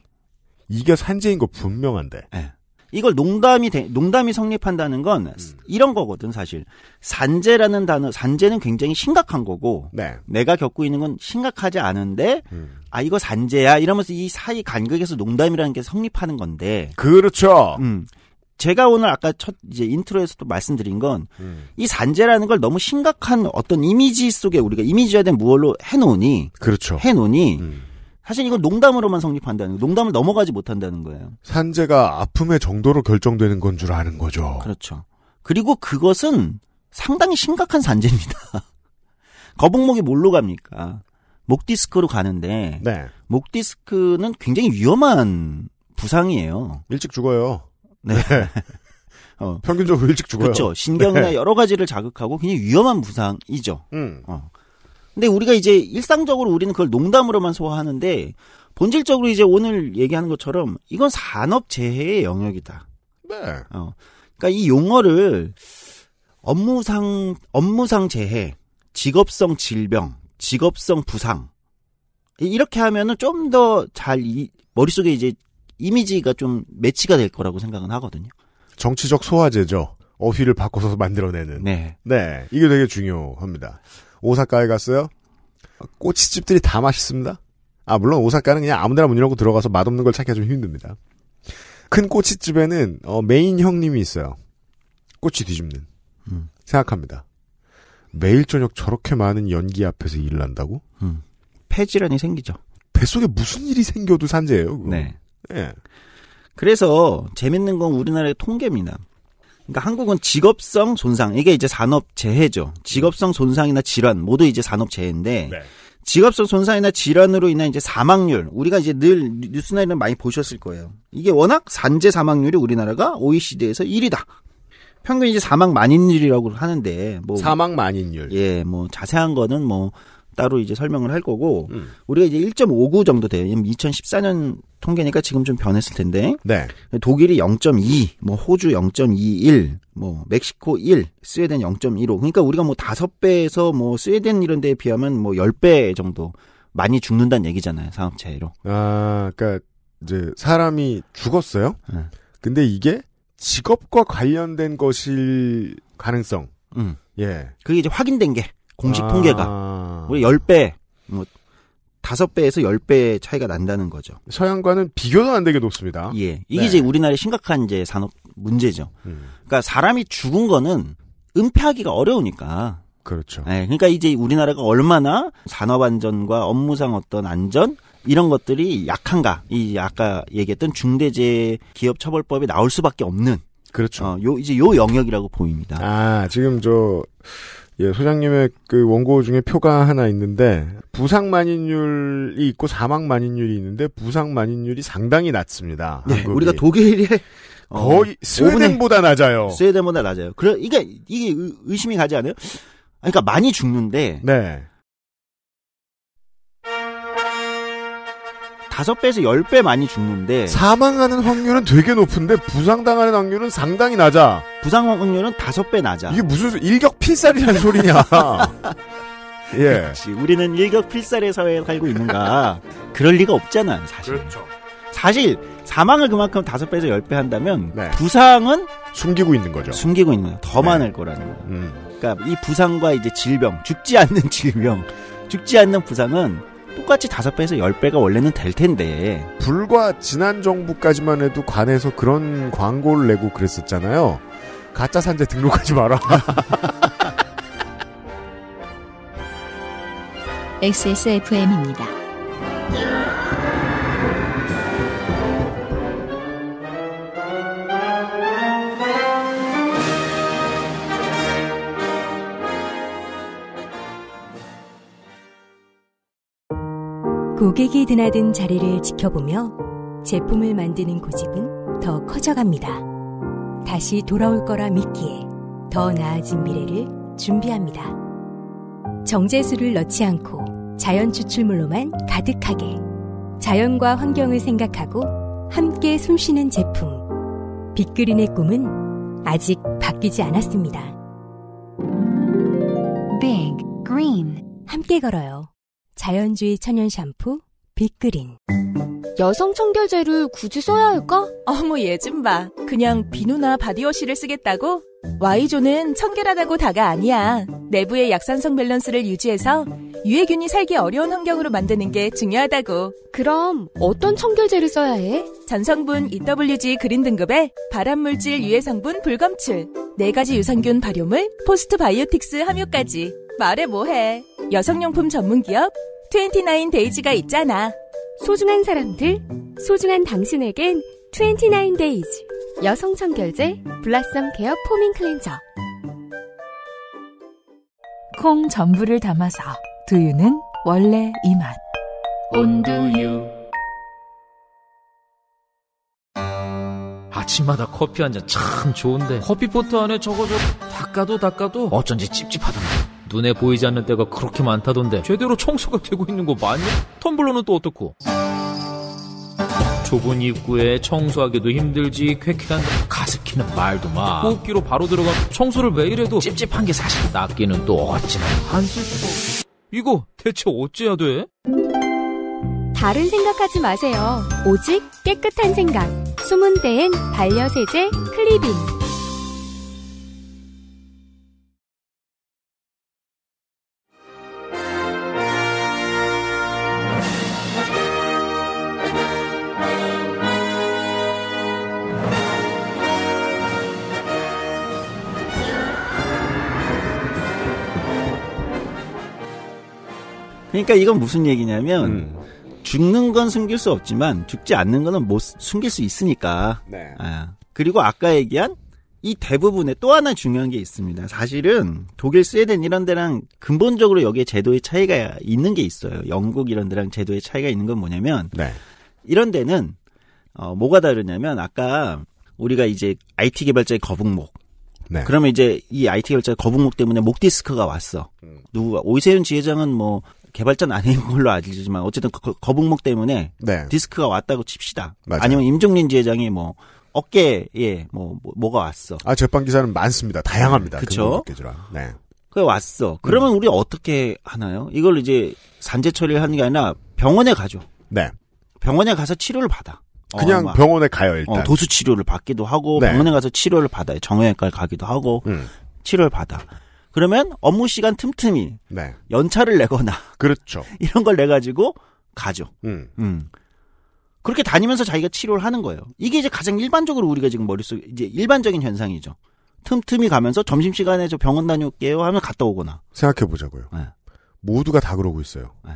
이게 산재인 거 분명한데. 네. 이걸 농담이 되, 농담이 성립한다는 건 음. 이런
거거든 사실 산재라는 단어 산재는 굉장히 심각한 거고 네. 내가 겪고 있는 건 심각하지 않은데 음. 아 이거 산재야 이러면서 이 사이 간극에서 농담이라는 게 성립하는 건데 그렇죠. 음. 제가 오늘 아까 첫 이제 인트로에서도 말씀드린 건이 음. 산재라는 걸 너무 심각한 어떤 이미지 속에 우리가 이미지화된 무얼로 해놓으니 그렇죠. 해놓으니 음. 사실 이건 농담으로만 성립한다는 거예요. 농담을 넘어가지 못한다는
거예요. 산재가 아픔의 정도로 결정되는 건 줄 아는 거죠. 그렇죠. 그리고 그것은 상당히 심각한 산재입니다. *laughs* 거북목이 뭘로 갑니까?
목 디스크로 가는데 네. 목 디스크는 굉장히 위험한 부상이에요. 일찍 죽어요. 네. 네. *laughs* 어. 평균적으로 일찍 죽어요. 그렇죠. 신경이나 네. 여러 가지를 자극하고 굉장히 위험한 부상이죠. 음. 어. 근데 우리가 이제 일상적으로 우리는 그걸 농담으로만 소화하는데 본질적으로 이제 오늘 얘기하는 것처럼 이건 산업 재해의 영역이다. 네. 어. 그러니까 이 용어를 업무상 업무상 재해, 직업성 질병, 직업성 부상 이렇게 하면은 좀 더 잘 머릿속에 이제
이미지가 좀 매치가 될 거라고 생각은 하거든요. 정치적 소화제죠. 어휘를 바꿔서 만들어내는. 네. 네. 이게 되게 중요합니다. 오사카에 갔어요? 아, 꼬치집들이 다 맛있습니다. 아, 물론 오사카는 그냥 아무 데나 문 열고 들어가서 맛없는 걸 찾기가 좀 힘듭니다. 큰 꼬치집에는, 어, 메인 형님이 있어요. 꼬치 뒤집는. 음. 생각합니다. 매일 저녁 저렇게 많은 연기 앞에서 일을 한다고? 음. 폐질환이 생기죠. 뱃속에 무슨 일이 생겨도 산재예요. 그건. 네. 예.
그래서 재밌는 건 우리나라의 통계입니다. 그러니까 한국은 직업성 손상 이게 이제 산업 재해죠. 직업성 손상이나 질환 모두 이제 산업 재해인데 네. 직업성 손상이나 질환으로 인한 이제 사망률 우리가 이제 늘 뉴스나 이런 많이 보셨을 거예요. 이게 워낙 산재 사망률이 우리나라가 OECD에서 1위다. 평균 이제 사망 만인율이라고 하는데 뭐 사망 만인율. 예, 뭐 자세한 거는 뭐 따로 이제 설명을 할 거고 음. 우리가 이제 1.59 정도 돼요. 2014년 통계니까 지금 좀 변했을 텐데. 네. 독일이 0.2, 뭐 호주 0.21, 뭐 멕시코 1, 스웨덴 0.15. 그러니까 우리가 뭐 다섯 배에서 뭐 스웨덴 이런 데에 비하면 뭐 10배 정도 많이 죽는다는 얘기잖아요. 산업체로.
아, 그러니까 이제 사람이 죽었어요. 네. 근데 이게 직업과 관련된 것일 가능성. 음. 예. 그게 이제 확인된 게 공식 아... 통계가 우리 10배,
뭐 5배에서 10배 차이가 난다는 거죠. 서양과는 비교도 안 되게 높습니다. 예. 이게 네. 이제 우리나라의 심각한 이제 산업 문제죠. 음. 그러니까 사람이 죽은 거는 은폐하기가 어려우니까. 그렇죠. 예. 그러니까 이제 우리나라가 얼마나 산업 안전과 업무상 어떤 안전 이런 것들이 약한가. 이 아까 얘기했던 중대재해 기업 처벌법이 나올 수밖에 없는 그렇죠. 어, 요 이제 요 영역이라고
보입니다. 아, 지금 저 예, 소장님의 그 원고 중에 표가 하나 있는데 부상 만인율이 있고 사망 만인율이 있는데 부상 만인율이 상당히 낮습니다. 네, 한국이. 우리가 독일에 어, 거의 네, 스웨덴보다 낮아요. 스웨덴보다 낮아요. 그래 이게
이게 의심이 가지 않아요? 아, 그러니까 많이 죽는데 네. 다섯 배에서 열배 많이 죽는데 사망하는
확률은 되게 높은데 부상당하는 확률은 상당히 낮아. 부상 확률은 다섯 배 낮아. 이게 무슨 일격 필살이라는 소리냐? *laughs* 예. 그렇 우리는 일격
필살의 사회에 살고 있는가? 그럴 리가 없잖아, 사실. 그렇죠. 사실 사망을 그만큼 다섯 배에서 열배 한다면 네. 부상은 숨기고 있는 거죠. 숨기고 있는 거죠 더 네. 많을 거라는 거예요. 음. 그러니까 이 부상과 이제 질병, 죽지 않는 *laughs* 질병, 죽지 않는
부상은 똑같이 5배에서 10배가 원래는 될 텐데. 불과 지난 정부까지만 해도 관에서 그런 광고를 내고 그랬었잖아요. 가짜 산재 등록하지 마라.
XSFM입니다. *laughs* 고객이 드나든 자리를 지켜보며 제품을 만드는 고집은 더 커져갑니다. 다시 돌아올 거라 믿기에 더 나아진 미래를 준비합니다. 정제수를 넣지 않고 자연 추출물로만 가득하게 자연과 환경을 생각하고 함께 숨쉬는 제품 빅그린의 꿈은 아직 바뀌지 않았습니다. Big Green 함께 걸어요. 자연주의 천연 샴푸 빅그린 여성 청결제를 굳이 써야 할까? 어머 예좀 봐. 그냥 비누나 바디워시를 쓰겠다고? Y조는 청결하다고 다가 아니야. 내부의 약산성 밸런스를 유지해서 유해균이 살기 어려운 환경으로 만드는 게 중요하다고. 그럼 어떤 청결제를 써야 해? 전성분 EWG 그린 등급에 발암물질 유해 성분 불검출, 네 가지 유산균 발효물, 포스트 바이오틱스 함유까지. 말해 뭐해. 여성용품 전문기업 29데이즈가 있잖아. 소중한 사람들, 소중한 당신에겐 29데이즈. 여성 청결제 블라썸 케어 포밍 클렌저. 콩 전부를 담아서 두유는 원래 이 맛. 온두유. 아침마다 커피 한 잔 참 좋은데 커피포트 안에 저거 저 닦아도 닦아도 어쩐지 찝찝하던데. 눈에 보이지 않는 때가 그렇게 많다던데 제대로 청소가 되고 있는 거 맞냐? 텀블러는 또 어떻고? 좁은 입구에 청소하기도 힘들지 쾌쾌한 가습기는 말도 마 호흡기로 바로 들어가 청소를 매일 해도 찝찝한 게 사실 낫기는 또 어찌나 안 수도 이거 대체 어찌해야 돼? 다른 생각하지 마세요 오직 깨끗한 생각 숨은 데엔 반려세제 클리빙
그러니까 이건 무슨 얘기냐면 음. 죽는 건 숨길 수 없지만 죽지 않는 거는 못 숨길 수 있으니까. 네. 아, 그리고 아까 얘기한 이 대부분에 또 하나 중요한 게 있습니다. 사실은 독일, 스웨덴 이런 데랑 근본적으로 여기에 제도의 차이가 있는 게 있어요. 영국 이런 데랑 제도의 차이가 있는 건 뭐냐면 네. 이런 데는 어, 뭐가 다르냐면 아까 우리가 이제 IT 개발자의 거북목. 네. 그러면 이제 이 IT 개발자 의 거북목 때문에 목 디스크가 왔어. 음. 누구 오세훈 지회장은 뭐 개발자는 아닌 걸로 아시지만 어쨌든 거,북목 거 때문에 네. 디스크가 왔다고 칩시다. 맞아요. 아니면 임종린 지회장이 뭐 어깨에 뭐, 뭐 뭐가 왔어.
아 재판 기사는 많습니다. 다양합니다. 그렇죠.
네. 그게 왔어. 그러면 음. 우리 어떻게 하나요? 이걸 이제 산재 처리를 하는 게 아니라 병원에 가죠. 네. 병원에 가서 치료를 받아. 그냥 어, 병원에
가요 어, 일단. 어, 도수
치료를 받기도 하고 네. 병원에 가서 치료를 받아요. 정형외과를 가기도 하고 음. 치료를 받아. 그러면 업무 시간 틈틈이 네. 연차를 내거나 *laughs* 그렇죠. 이런 걸내 가지고 가죠. 음. 음. 그렇게 다니면서 자기가 치료를 하는 거예요. 이게 이제 가장 일반적으로 우리가 지금 머릿속 이제 일반적인 현상이죠. 틈틈이 가면서 점심 시간에 저 병원 다녀올게요 하면 갔다 오거나
생각해 보자고요. 네. 모두가 다 그러고 있어요. 네.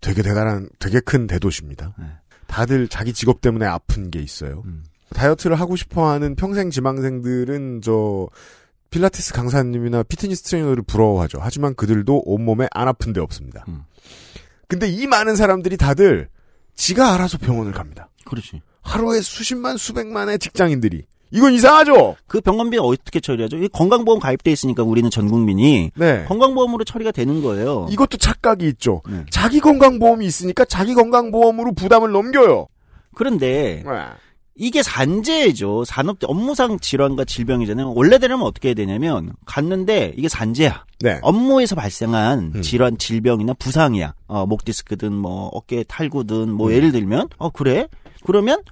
되게 대단한 되게 큰 대도시입니다. 네. 다들 자기 직업 때문에 아픈 게 있어요. 음. 다이어트를 하고 싶어 하는 평생 지망생들은 저 필라테스 강사님이나 피트니스 트레이너를 부러워하죠. 하지만 그들도 온몸에 안 아픈 데 없습니다. 음. 근데 이 많은 사람들이 다들 지가 알아서 병원을 갑니다. 그렇지. 하루에 수십만 수백만의 직장인들이 이건 이상하죠. 그 병원비 어떻게 처리하죠? 건강보험
가입돼 있으니까 우리는 전 국민이 네. 건강보험으로 처리가 되는 거예요. 이것도 착각이 있죠. 네. 자기 건강보험이 있으니까 자기 건강보험으로 부담을 넘겨요. 그런데 네. 이게 산재죠. 산업 업무상 질환과 질병이잖아요. 원래 되려면 어떻게 해야 되냐면 갔는데 이게 산재야. 네. 업무에서 발생한 음. 질환, 질병이나 부상이야. 어, 목 디스크든 뭐 어깨 탈구든 뭐 음. 예를 들면 어 그래? 그러면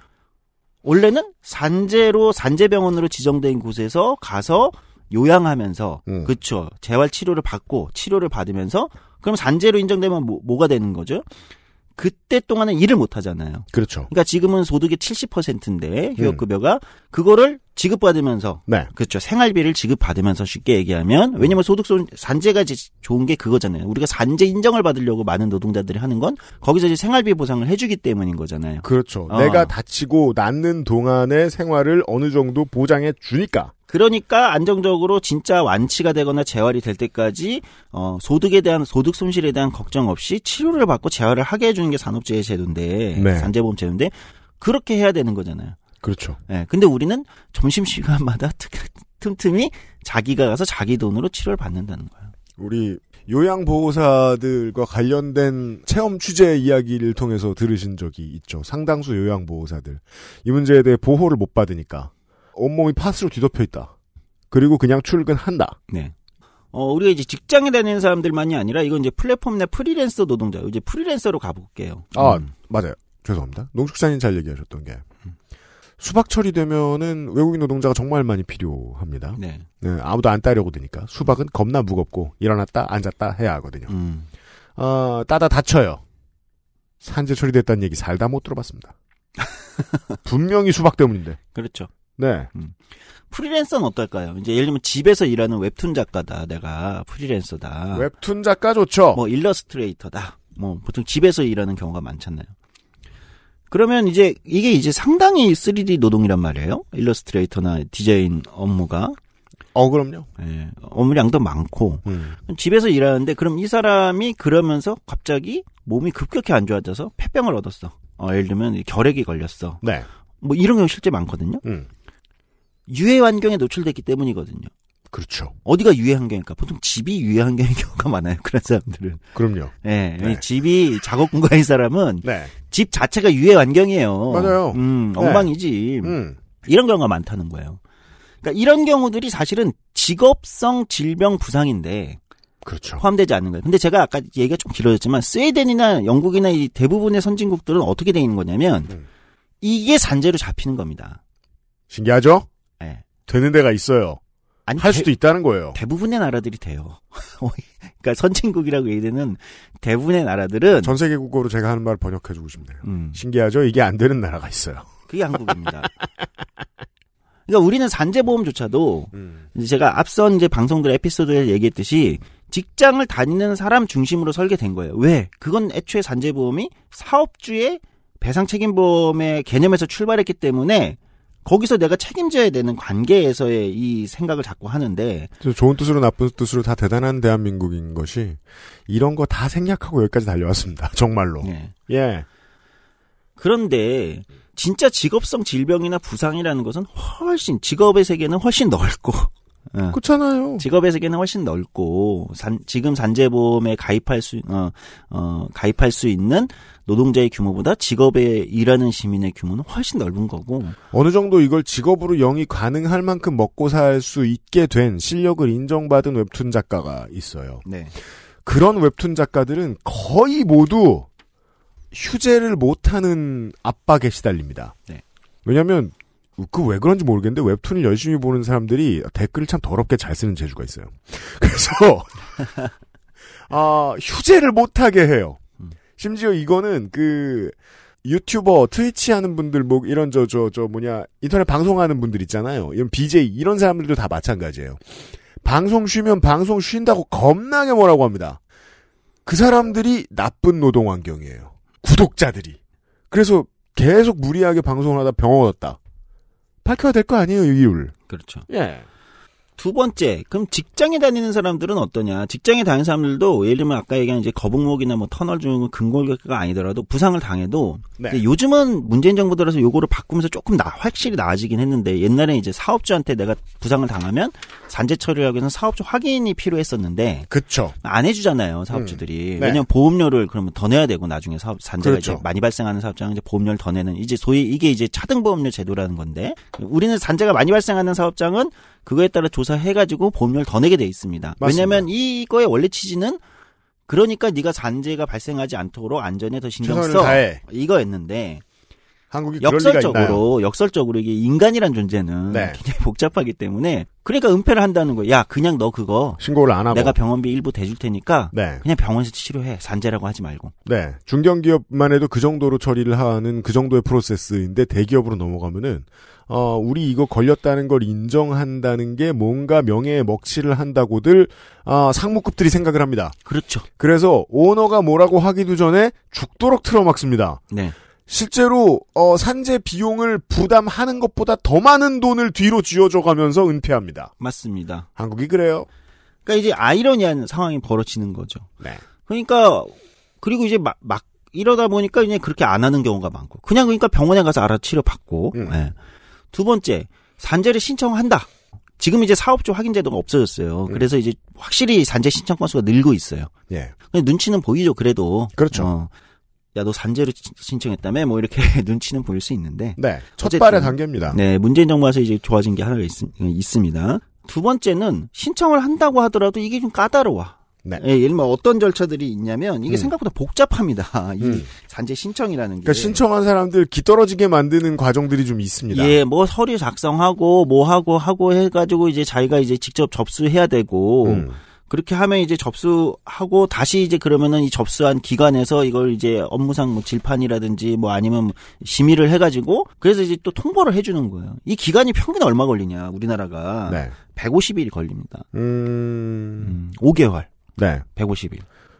원래는 산재로 산재병원으로 지정된 곳에서 가서 요양하면서 음. 그쵸 재활 치료를 받고 치료를 받으면서 그럼 산재로 인정되면 뭐, 뭐가 되는 거죠? 그때 동안은 일을 못 하잖아요. 그렇죠. 그러니까 지금은 소득의 70%인데 휴업 급여가 음. 그거를 지급받으면서 네. 그렇죠. 생활비를 지급받으면서 쉽게 얘기하면 음. 왜냐면 소득 산재가 좋은 게 그거잖아요. 우리가 산재 인정을 받으려고 많은 노동자들이 하는 건 거기서 이제 생활비 보상을 해 주기 때문인 거잖아요. 그렇죠. 어. 내가
다치고 낫는 동안의 생활을 어느 정도 보장해 주니까.
그러니까 안정적으로 진짜 완치가 되거나 재활이 될 때까지 어, 소득에 대한 소득 손실에 대한 걱정 없이 치료를 받고 재활을 하게 해주는 게 산업재해 제도인데 네. 산재보험 제도인데 그렇게 해야 되는 거잖아요. 그렇죠. 예. 네, 근데 우리는 점심 시간마다 *laughs* 틈틈이 자기가 가서
자기 돈으로 치료를 받는다는 거예요. 우리 요양보호사들과 관련된 체험 취재 이야기를 통해서 들으신 적이 있죠. 상당수 요양보호사들. 이 문제에 대해 보호를 못 받으니까. 온몸이 파스로 뒤덮여 있다. 그리고 그냥 출근한다. 네.
어, 우리가 이제 직장에 다니는 사람들만이 아니라 이건 이제 플랫폼 내 프리랜서 노동자, 이제 프리랜서로 가볼게요.
아, 음. 맞아요. 죄송합니다. 농축산인 잘 얘기하셨던 게. 수박철이 되면은 외국인 노동자가 정말 많이 필요합니다. 네. 네 아무도 안 따려고 되니까 수박은 겁나 무겁고, 일어났다, 앉았다 해야 하거든요. 음. 어, 따다 다쳐요. 산재 처리됐다는 얘기 살다 못 들어봤습니다. *laughs* 분명히 수박 때문인데. 그렇죠. 네. 음.
프리랜서는 어떨까요? 이제 예를 들면 집에서 일하는 웹툰 작가다. 내가 프리랜서다. 웹툰 작가 좋죠. 뭐 일러스트레이터다. 뭐 보통 집에서 일하는 경우가 많잖아요. 그러면 이제 이게 이제 상당히 3D 노동이란 말이에요. 일러스트레이터나 디자인 업무가. 어 그럼요. 예. 업무량도 많고 음. 집에서 일하는데 그럼 이 사람이 그러면서 갑자기 몸이 급격히 안 좋아져서 폐병을 얻었어. 어, 예를 들면 결핵이 걸렸어. 네. 뭐 이런 경우 실제 많거든요. 음. 유해 환경에 노출됐기 때문이거든요. 그렇죠. 어디가 유해 환경일까? 보통 집이 유해 환경인 *laughs* 경우가 많아요. 그런 사람들은. 그럼요. 예. 네, 네. 집이 작업 공간인 사람은 네. 집 자체가 유해 환경이에요. 맞아요. 음, 네. 엉망이지. 네. 음. 이런 경우가 많다는 거예요. 그러니까 이런 경우들이 사실은 직업성 질병 부상인데 그렇죠. 포함되지 않는 거예요. 근데 제가 아까 얘기가 좀 길어졌지만 스웨덴이나 영국이나 이 대부분의 선진국들은 어떻게 되어 있는 거냐면 음. 이게 산재로 잡히는 겁니다. 신기하죠? 되는 데가 있어요. 아니, 할 수도 있다는 거예요. 대부분의 나라들이 돼요. *laughs* 그러니까 선진국이라고 얘기되는 대부분의 나라들은
전 세계 국어로 제가 하는 말 번역해 주고 싶네요. 음. 신기하죠? 이게 안 되는 나라가 있어요. 그게 한국입니다. 그러니까 우리는 산재보험조차도 음. 제가 제 앞선 이제
방송들 에피소드에 얘기했듯이 직장을 다니는 사람 중심으로 설계된 거예요. 왜? 그건 애초에 산재보험이 사업주의 배상 책임보험의 개념에서 출발했기 때문에 거기서 내가 책임져야 되는 관계에서의 이 생각을 자꾸 하는데
좋은 뜻으로 나쁜 뜻으로 다 대단한 대한민국인 것이 이런 거 다 생략하고 여기까지 달려왔습니다. *laughs* 정말로. 네.
예. 그런데 진짜 직업성 질병이나 부상이라는 것은 훨씬 직업의 세계는 훨씬 넓고
예. 그렇잖아요.
직업의 세계는 훨씬 넓고 산, 지금 산재보험에 가입할 수 어, 어, 가입할 수 있는 노동자의 규모보다 직업에 일하는 시민의 규모는 훨씬 넓은 거고
어느 정도 이걸 직업으로 영이 가능할 만큼 먹고 살 수 있게 된 실력을 인정받은 웹툰 작가가 있어요. 네. 그런 웹툰 작가들은 거의 모두 휴재를 못하는 압박에 시달립니다. 네. 왜냐하면 그왜 그런지 모르겠는데 웹툰을 열심히 보는 사람들이 댓글을 참 더럽게 잘 쓰는 재주가 있어요. *laughs* 그래서 아 휴재를 못하게 해요. 음. 심지어 이거는 그 유튜버, 트위치 하는 분들, 뭐, 이런, 저, 저, 저, 뭐냐, 인터넷 방송하는 분들 있잖아요. 이런 BJ, 이런 사람들도 다 마찬가지예요. 방송 쉬면 방송 쉰다고 겁나게 뭐라고 합니다. 그 사람들이 나쁜 노동 환경이에요. 구독자들이. 그래서 계속 무리하게 방송을 하다 병원 얻었다. 밝혀야 될 거 아니에요 이율. 그렇죠. 예. 두 번째, 그럼
직장에 다니는 사람들은 어떠냐? 직장에 다니는 사람들도 예를 들면 아까 얘기한 이제 거북목이나 뭐 터널 중후 근골격가 아니더라도 부상을 당해도 네. 요즘은 문재인 정부 들어서 요거를 바꾸면서 조금 나 확실히 나아지긴 했는데 옛날에 이제 사업주한테 내가 부상을 당하면 산재 처리하기 위해서 사업주 확인이 필요했었는데 그쵸. 안 해주잖아요 사업주들이 음. 네. 왜냐면 보험료를 그러면 더 내야 되고 나중에 사업 산재가 그렇죠. 이제 많이 발생하는 사업장은 이제 보험료를 더 내는 이제 소위 이게 이제 차등 보험료 제도라는 건데 우리는 산재가 많이 발생하는 사업장은 그거에 따라 조사해가지고 보험료를 더 내게 돼 있습니다. 왜냐하면 이거의 원래 취지는 그러니까 네가 잔재가 발생하지 않도록 안전에 더 신경 써 다해. 이거였는데 한국이 역설적으로 역설적으로 이게 인간이란 존재는 네. 굉장히 복잡하기 때문에 그러니까 은폐를 한다는 거야. 그냥 너 그거 신고를 안 하고 내가 병원비 일부 대줄 테니까 네. 그냥 병원에서 치료해 잔재라고 하지 말고.
네 중견기업만 해도 그 정도로 처리를 하는 그 정도의 프로세스인데 대기업으로 넘어가면은 어, 우리 이거 걸렸다는 걸 인정한다는 게 뭔가 명예의 먹칠을 한다고들 아, 상무급들이 생각을 합니다. 그렇죠. 그래서 오너가 뭐라고 하기도 전에 죽도록 틀어막습니다. 네. 실제로 어, 산재 비용을 부담하는 것보다 더 많은 돈을 뒤로 쥐어줘가면서 은폐합니다.
맞습니다.
한국이 그래요.
그러니까 이제 아이러니한 상황이 벌어지는 거죠. 네. 그러니까 그리고 이제 막, 막 이러다 보니까 이제 그렇게 안 하는 경우가 많고 그냥 그러니까 병원에 가서 알아 치료 받고. 음. 네. 두 번째, 산재를 신청한다. 지금 이제 사업주 확인 제도가 없어졌어요. 음. 그래서 이제 확실히 산재 신청 건수가 늘고 있어요. 예. 눈치는 보이죠, 그래도. 그렇죠. 어, 야, 너 산재를 신청했다며? 뭐 이렇게 *laughs* 눈치는 보일 수 있는데. 네. 첫 발의 단계입니다. 네. 문재인 정부에서 이제 좋아진 게 하나가 있, 어, 있습니다. 두 번째는 신청을 한다고 하더라도 이게 좀 까다로워. 네. 예, 예를 들면 어떤 절차들이 있냐면 이게 음. 생각보다 복잡합니다.
음. 이 음. 산재 신청이라는 그러니까 게. 그러니까 신청한 사람들 기 떨어지게 만드는 과정들이 좀 있습니다.
예, 뭐 서류 작성하고 뭐 하고 하고 해가지고 이제 자기가 이제 직접 접수해야 되고 음. 그렇게 하면 이제 접수하고 다시 이제 그러면은 이 접수한 기관에서 이걸 이제 업무상 뭐 질판이라든지 뭐 아니면 심의를 해가지고 그래서 이제 또 통보를 해주는 거예요. 이 기간이 평균 얼마 걸리냐 우리나라가 네. 150일이 걸립니다. 음... 음 5개월. 네. 150일.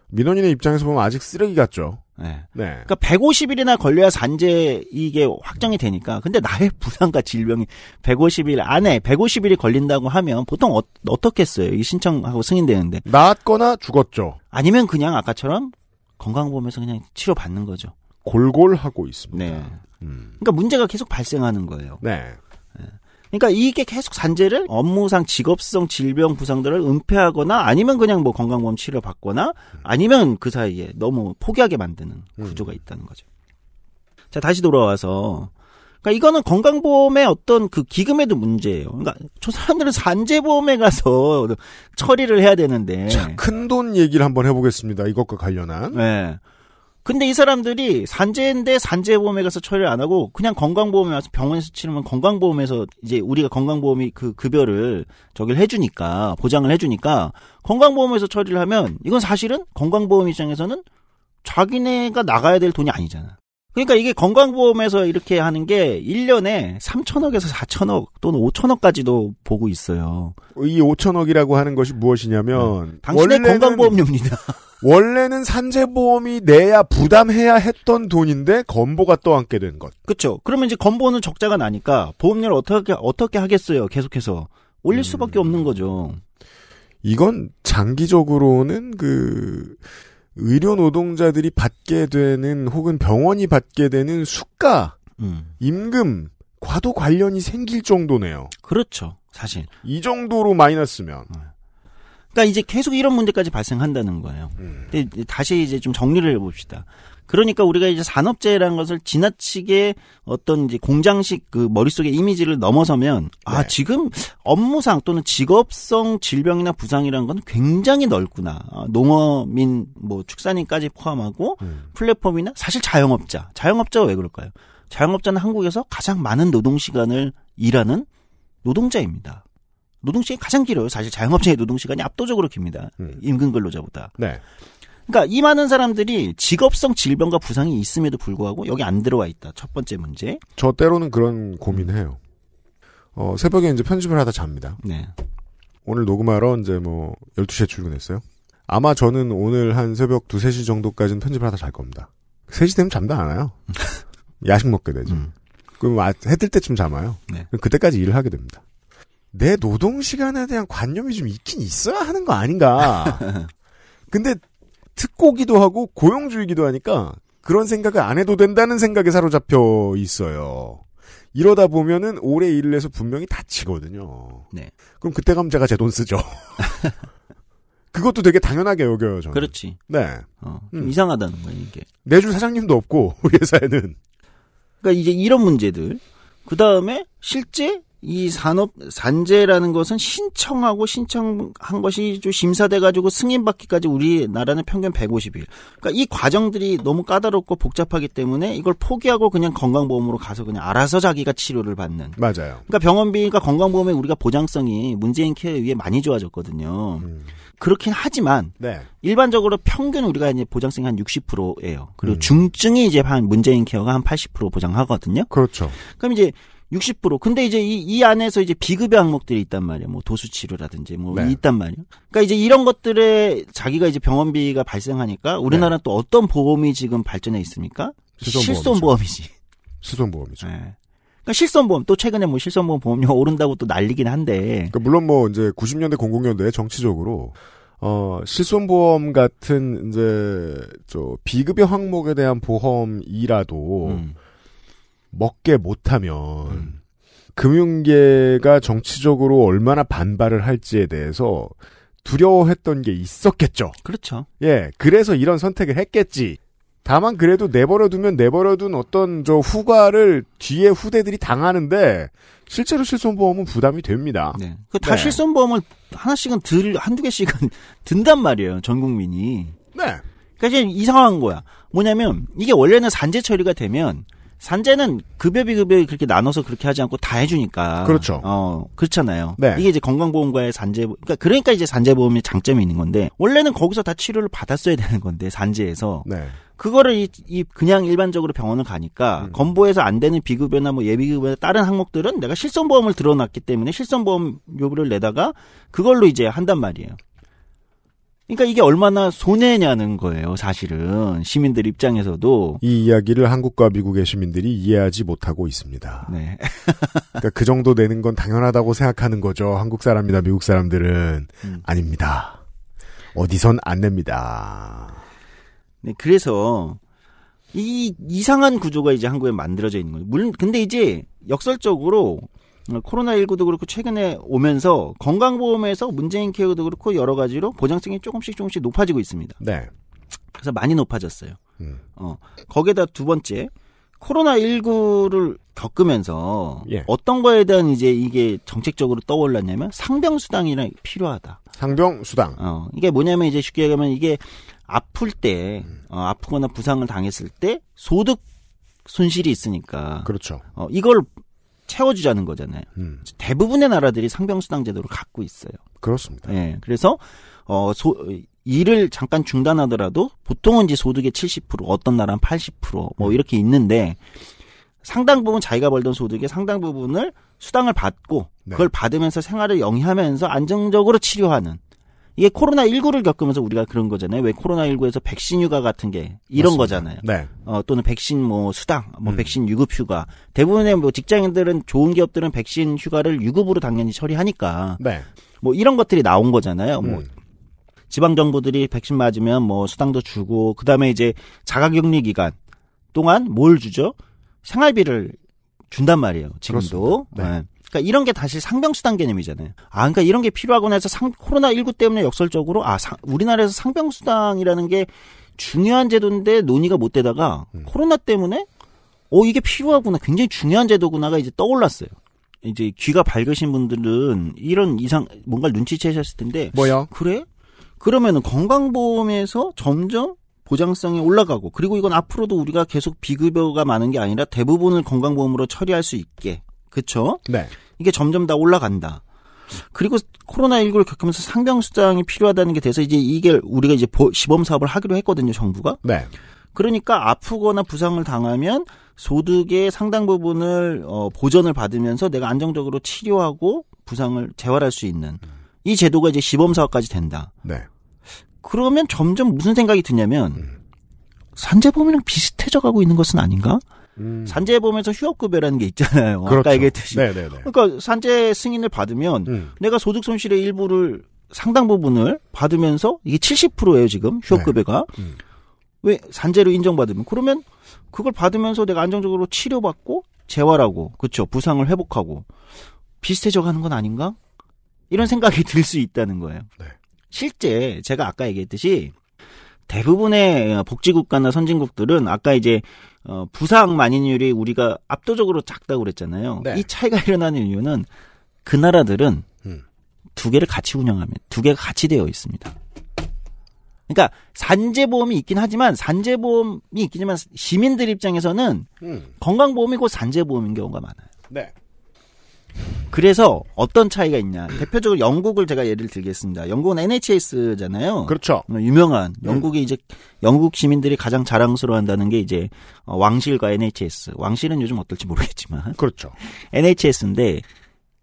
민원인의 입장에서 보면 아직 쓰레기 같죠. 네. 네. 그러니까 150일이나 걸려야 산재 이게 확정이 되니까. 근데 나의 *laughs* 부상과 질병이 150일 안에 150일이 걸린다고 하면 보통 어, 어떻겠어요? 이 신청하고 승인되는데. 나았거나 죽었죠. 아니면 그냥 아까처럼 건강보험에서 그냥 치료 받는 거죠. 골골하고 있습니다. 네. 음. 그러니까 문제가 계속 발생하는 거예요. 네. 네. 그러니까 이게 계속 산재를 업무상 직업성 질병 부상들을 은폐하거나 아니면 그냥 뭐 건강보험 치료 받거나 아니면 그 사이에 너무 포기하게 만드는 음. 구조가 있다는 거죠. 자 다시 돌아와서 그러니까 이거는 건강보험의 어떤 그 기금에도 문제예요. 그러니까 저 사람들은 산재보험에 가서 *laughs* 처리를 해야 되는데. 자, 큰 돈 얘기를 한번 해보겠습니다. 이것과 관련한. 네. 근데 이 사람들이 산재인데 산재보험에 가서 처리를 안 하고 그냥 건강보험에 와서 병원에서 치르면 건강보험에서 이제 우리가 건강보험이 그 급여를 저기를 해주니까 보장을 해주니까 건강보험에서 처리를 하면 이건 사실은 건강보험 입장에서는 자기네가 나가야 될 돈이 아니잖아. 그러니까 이게 건강보험에서 이렇게 하는 게 1년에
3천억에서 4천억 또는 5천억까지도 보고 있어요. 이 5천억이라고 하는 것이 무엇이냐면 네. 당신의 건강보험료입니다. 원래는 *laughs* 산재보험이 내야 부담해야 했던 돈인데 건보가 떠안게 된 것. 그렇죠. 그러면 이제 건보는 적자가
나니까 보험료를 어떻게 어떻게 하겠어요? 계속해서 올릴 음. 수밖에 음. 없는 거죠.
이건 장기적으로는 그 의료 노동자들이 받게 되는 혹은 병원이 받게 되는 수가, 음. 임금, 과도 관련이 생길 정도네요. 그렇죠. 사실. 이 정도로 마이너스면. 음.
그러니까 이제 계속 이런 문제까지 발생한다는 거예요. 음. 근데 다시 이제 좀 정리를 해봅시다. 그러니까 우리가 이제 산업재해라는 것을 지나치게 어떤 이제 공장식 그 머릿속의 이미지를 넘어서면 아, 네. 지금 업무상 또는 직업성 질병이나 부상이라는 건 굉장히 넓구나. 어, 농어민 뭐 축산인까지 포함하고 음. 플랫폼이나 사실 자영업자. 자영업자가 왜 그럴까요? 자영업자는 한국에서 가장 많은 노동 시간을 일하는 노동자입니다. 노동 시간이 가장 길어요. 사실 자영업자의 노동 시간이 압도적으로 깁니다. 음. 임금 근로자보다. 네. 그러니까 이 많은 사람들이 직업성 질병과 부상이 있음에도 불구하고 여기 안 들어와 있다. 첫 번째 문제.
저 때로는 그런 고민해요. 어, 새벽에 이제 편집을 하다 잡니다. 네. 오늘 녹음하러 이제 뭐 12시에 출근했어요. 아마 저는 오늘 한 새벽 2, 3시 정도까지는 편집을 하다 잘 겁니다. 3시 되면 잠도 안 와요. *laughs* 야식 먹게 되죠. 음. 그럼 아, 해뜰 때쯤 잠아요. 네. 그때까지 일을 하게 됩니다. 내 노동 시간에 대한 관념이 좀 있긴 있어야 하는 거 아닌가. *laughs* 근데 특고기도 하고 고용주의기도 하니까 그런 생각을 안 해도 된다는 생각에 사로잡혀 있어요. 이러다 보면은 오래 일을 해서 분명히 다치거든요. 네. 그럼 그때 가면 제가 제 돈 쓰죠. *laughs* 그것도 되게 당연하게 여겨요, 저는. 그렇지. 네. 어, 음. 이상하다는 거예요, 이게. 내주 사장님도 없고, *laughs* 회사에는. 그러니까 이제 이런 문제들. 그
다음에 실제 이 산업 산재라는 것은 신청하고 신청한 것이 좀 심사돼 가지고 승인받기까지 우리나라는 평균 150일. 그러니까 이 과정들이 너무 까다롭고 복잡하기 때문에 이걸 포기하고 그냥 건강보험으로 가서 그냥 알아서 자기가 치료를 받는. 맞아요. 그러니까 병원비가 건강보험에 우리가 보장성이 문재인 케어에 의해 많이 좋아졌거든요. 음. 그렇긴 하지만 네. 일반적으로 평균 우리가 이제 보장성이 한 60%예요. 그리고 음. 중증이 이제 한 문재인 케어가 한 80% 보장하거든요. 그렇죠. 그럼 이제 60%. 근데 이제 이, 이 안에서 이제 비급여 항목들이 있단 말이에요뭐 도수치료라든지 뭐 네. 있단 말이에요 그러니까 이제 이런 것들에 자기가 이제 병원비가 발생하니까 우리나라는 네. 또 어떤 보험이 지금 발전해 있습니까? 실손보험이지. 실손보험이죠. 네. 그러니까 실손보험
또 최근에 뭐 실손보험 보험료 *laughs* 오른다고 또 난리긴 한데. 그러니까 물론 뭐 이제 90년대 00년대 정치적으로 어, 실손보험 같은 이제 저 비급여 항목에 대한 보험이라도 음. 먹게 못하면 음. 금융계가 정치적으로 얼마나 반발을 할지에 대해서 두려워했던 게 있었겠죠. 그렇죠. 예, 그래서 이런 선택을 했겠지. 다만 그래도 내버려두면 내버려둔 어떤 저 후과를 뒤에 후대들이 당하는데 실제로 실손보험은 부담이 됩니다. 네. 그다 네. 실손보험을 하나씩은 들
한두 개씩은 *laughs* 든단 말이에요. 전 국민이. 네. 그러니까 이제 이상한 거야. 뭐냐면 이게 원래는 산재 처리가 되면 산재는 급여비 급여비 그렇게 나눠서 그렇게 하지 않고 다 해주니까 그렇죠. 어 그렇잖아요. 네. 이게 이제 건강보험과의 산재 그러니까 그러니까 이제 산재보험의 장점이 있는 건데 원래는 거기서 다 치료를 받았어야 되는 건데 산재에서 네. 그거를 이, 이, 그냥 일반적으로 병원을 가니까 음. 건보에서 안 되는 비급여나 뭐 예비급여나 다른 항목들은 내가 실손보험을 들어놨기 때문에 실손보험 요구를 내다가 그걸로 이제 한단 말이에요. 그러니까 이게 얼마나 손해냐는 거예요, 사실은. 시민들
입장에서도. 이 이야기를 한국과 미국의 시민들이 이해하지 못하고 있습니다. 네. *laughs* 그러니까 그 정도 내는 건 당연하다고 생각하는 거죠. 한국 사람이나 미국 사람들은. 음. 아닙니다. 어디선 안 냅니다.
네, 그래서 이 이상한 구조가 이제 한국에 만들어져 있는 거예요. 물론, 근데 이제 역설적으로 코로나19도 그렇고 최근에 오면서 건강보험에서 문재인 케어도 그렇고 여러 가지로 보장성이 조금씩 조금씩 높아지고 있습니다. 네. 그래서 많이 높아졌어요. 음. 어, 거기에다 두 번째, 코로나19를 겪으면서 예. 어떤 거에 대한 이제 이게 정책적으로 떠올랐냐면 상병수당이랑 필요하다. 상병수당. 어, 이게 뭐냐면 이제 쉽게 얘기하면 이게 아플 때, 어, 아프거나 부상을 당했을 때 소득 손실이 있으니까. 그렇죠. 어, 이걸 채워주자는 거잖아요. 음. 대부분의 나라들이 상병수당 제도를 갖고 있어요. 그렇습니다. 예. 그래서 어 소, 일을 잠깐 중단하더라도 보통은 이제 소득의 70% 어떤 나라는 80%뭐 음. 이렇게 있는데 상당 부분 자기가 벌던 소득의 상당 부분을 수당을 받고 네. 그걸 받으면서 생활을 영위하면서 안정적으로 치료하는 이게 코로나19를 겪으면서 우리가 그런 거잖아요. 왜 코로나19에서 백신 휴가 같은 게 이런 맞습니다. 거잖아요. 네. 어, 또는 백신 뭐 수당, 뭐 음. 백신 유급 휴가. 대부분의 뭐 직장인들은 좋은 기업들은 백신 휴가를 유급으로 당연히 처리하니까. 네. 뭐 이런 것들이 나온 거잖아요. 뭐 음. 뭐 지방 정부들이 백신 맞으면 뭐 수당도 주고 그다음에 이제 자가 격리 기간 동안 뭘 주죠? 생활비를 준단 말이에요. 지금도. 네. 네. 그러니까 이런 게 다시 상병수단 개념이잖아요. 아, 그러니까 이런 게 필요하구나 해서 상, 코로나19 때문에 역설적으로, 아, 상, 우리나라에서 상병수당이라는 게 중요한 제도인데 논의가 못 되다가, 음. 코로나 때문에, 어, 이게 필요하구나. 굉장히 중요한 제도구나가 이제 떠올랐어요. 이제 귀가 밝으신 분들은 이런 이상, 뭔가 눈치채셨을 텐데. 뭐야? 그래? 그러면은 건강보험에서 점점 보장성이 올라가고 그리고 이건 앞으로도 우리가 계속 비급여가 많은 게 아니라 대부분을 건강보험으로 처리할 수 있게 그렇죠? 네. 이게 점점 다 올라간다. 그리고 코로나19를 겪으면서 상병수당이 필요하다는 게 돼서 이제 이게 우리가 이제 시범 사업을 하기로 했거든요, 정부가. 네. 그러니까 아프거나 부상을 당하면 소득의 상당 부분을 어, 보전을 받으면서 내가 안정적으로 치료하고 부상을 재활할 수 있는 이 제도가 이제 시범 사업까지 된다. 네. 그러면 점점 무슨 생각이 드냐면 음. 산재보험이랑 비슷해져 가고 있는 것은 아닌가? 음. 산재보험에서 휴업급여라는 게 있잖아요. 그렇죠. 아까 얘기했듯이. 네네네. 네, 네. 그러니까 산재 승인을 받으면 음. 내가 소득 손실의 일부를 상당 부분을 받으면서 이게 70%예요 지금 휴업급여가. 네. 음. 왜 산재로 인정받으면 그러면 그걸 받으면서 내가 안정적으로 치료받고 재활하고 그렇죠 부상을 회복하고 비슷해져 가는 건 아닌가 이런 생각이 들 수 있다는 거예요. 네. 실제 제가 아까 얘기했듯이 대부분의 복지국가나 선진국들은 아까 이제 어, 부상 만인율이 우리가 압도적으로 작다고 그랬잖아요. 네. 이 차이가 일어나는 이유는 그 나라들은 음. 두 개를 같이 운영하면 두 개가 같이 되어 있습니다. 그러니까 산재보험이 있긴 하지만 산재보험이 있긴 하지만 시민들 입장에서는 음. 건강보험이 고 산재보험인 경우가 많아요. 네. 그래서 어떤 차이가 있냐. 대표적으로 영국을 제가 예를 들겠습니다. 영국은 NHS잖아요. 그렇죠. 어, 유명한 네. 영국이 이제 영국 시민들이 가장 자랑스러워한다는 게 이제 어, 왕실과 NHS. 왕실은 요즘 어떨지 모르겠지만. 그렇죠. *laughs* NHS인데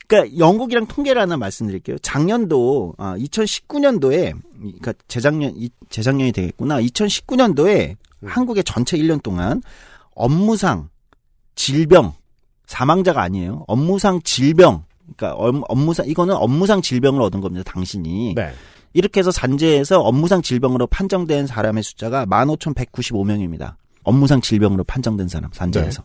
그러니까 영국이랑 통계를 하나 말씀드릴게요. 작년도 아 2019년도에 그러니까 재작년 이, 재작년이 되겠구나. 2019년도에 음. 한국의 전체 1년 동안 업무상 질병 사망자가 아니에요. 업무상 질병. 그러니까 업무상 이거는 업무상 질병을 얻은 겁니다. 당신이. 네. 이렇게 해서 산재에서 업무상 질병으로 판정된 사람의 숫자가 15,195명입니다. 업무상 질병으로 판정된 사람 산재에서.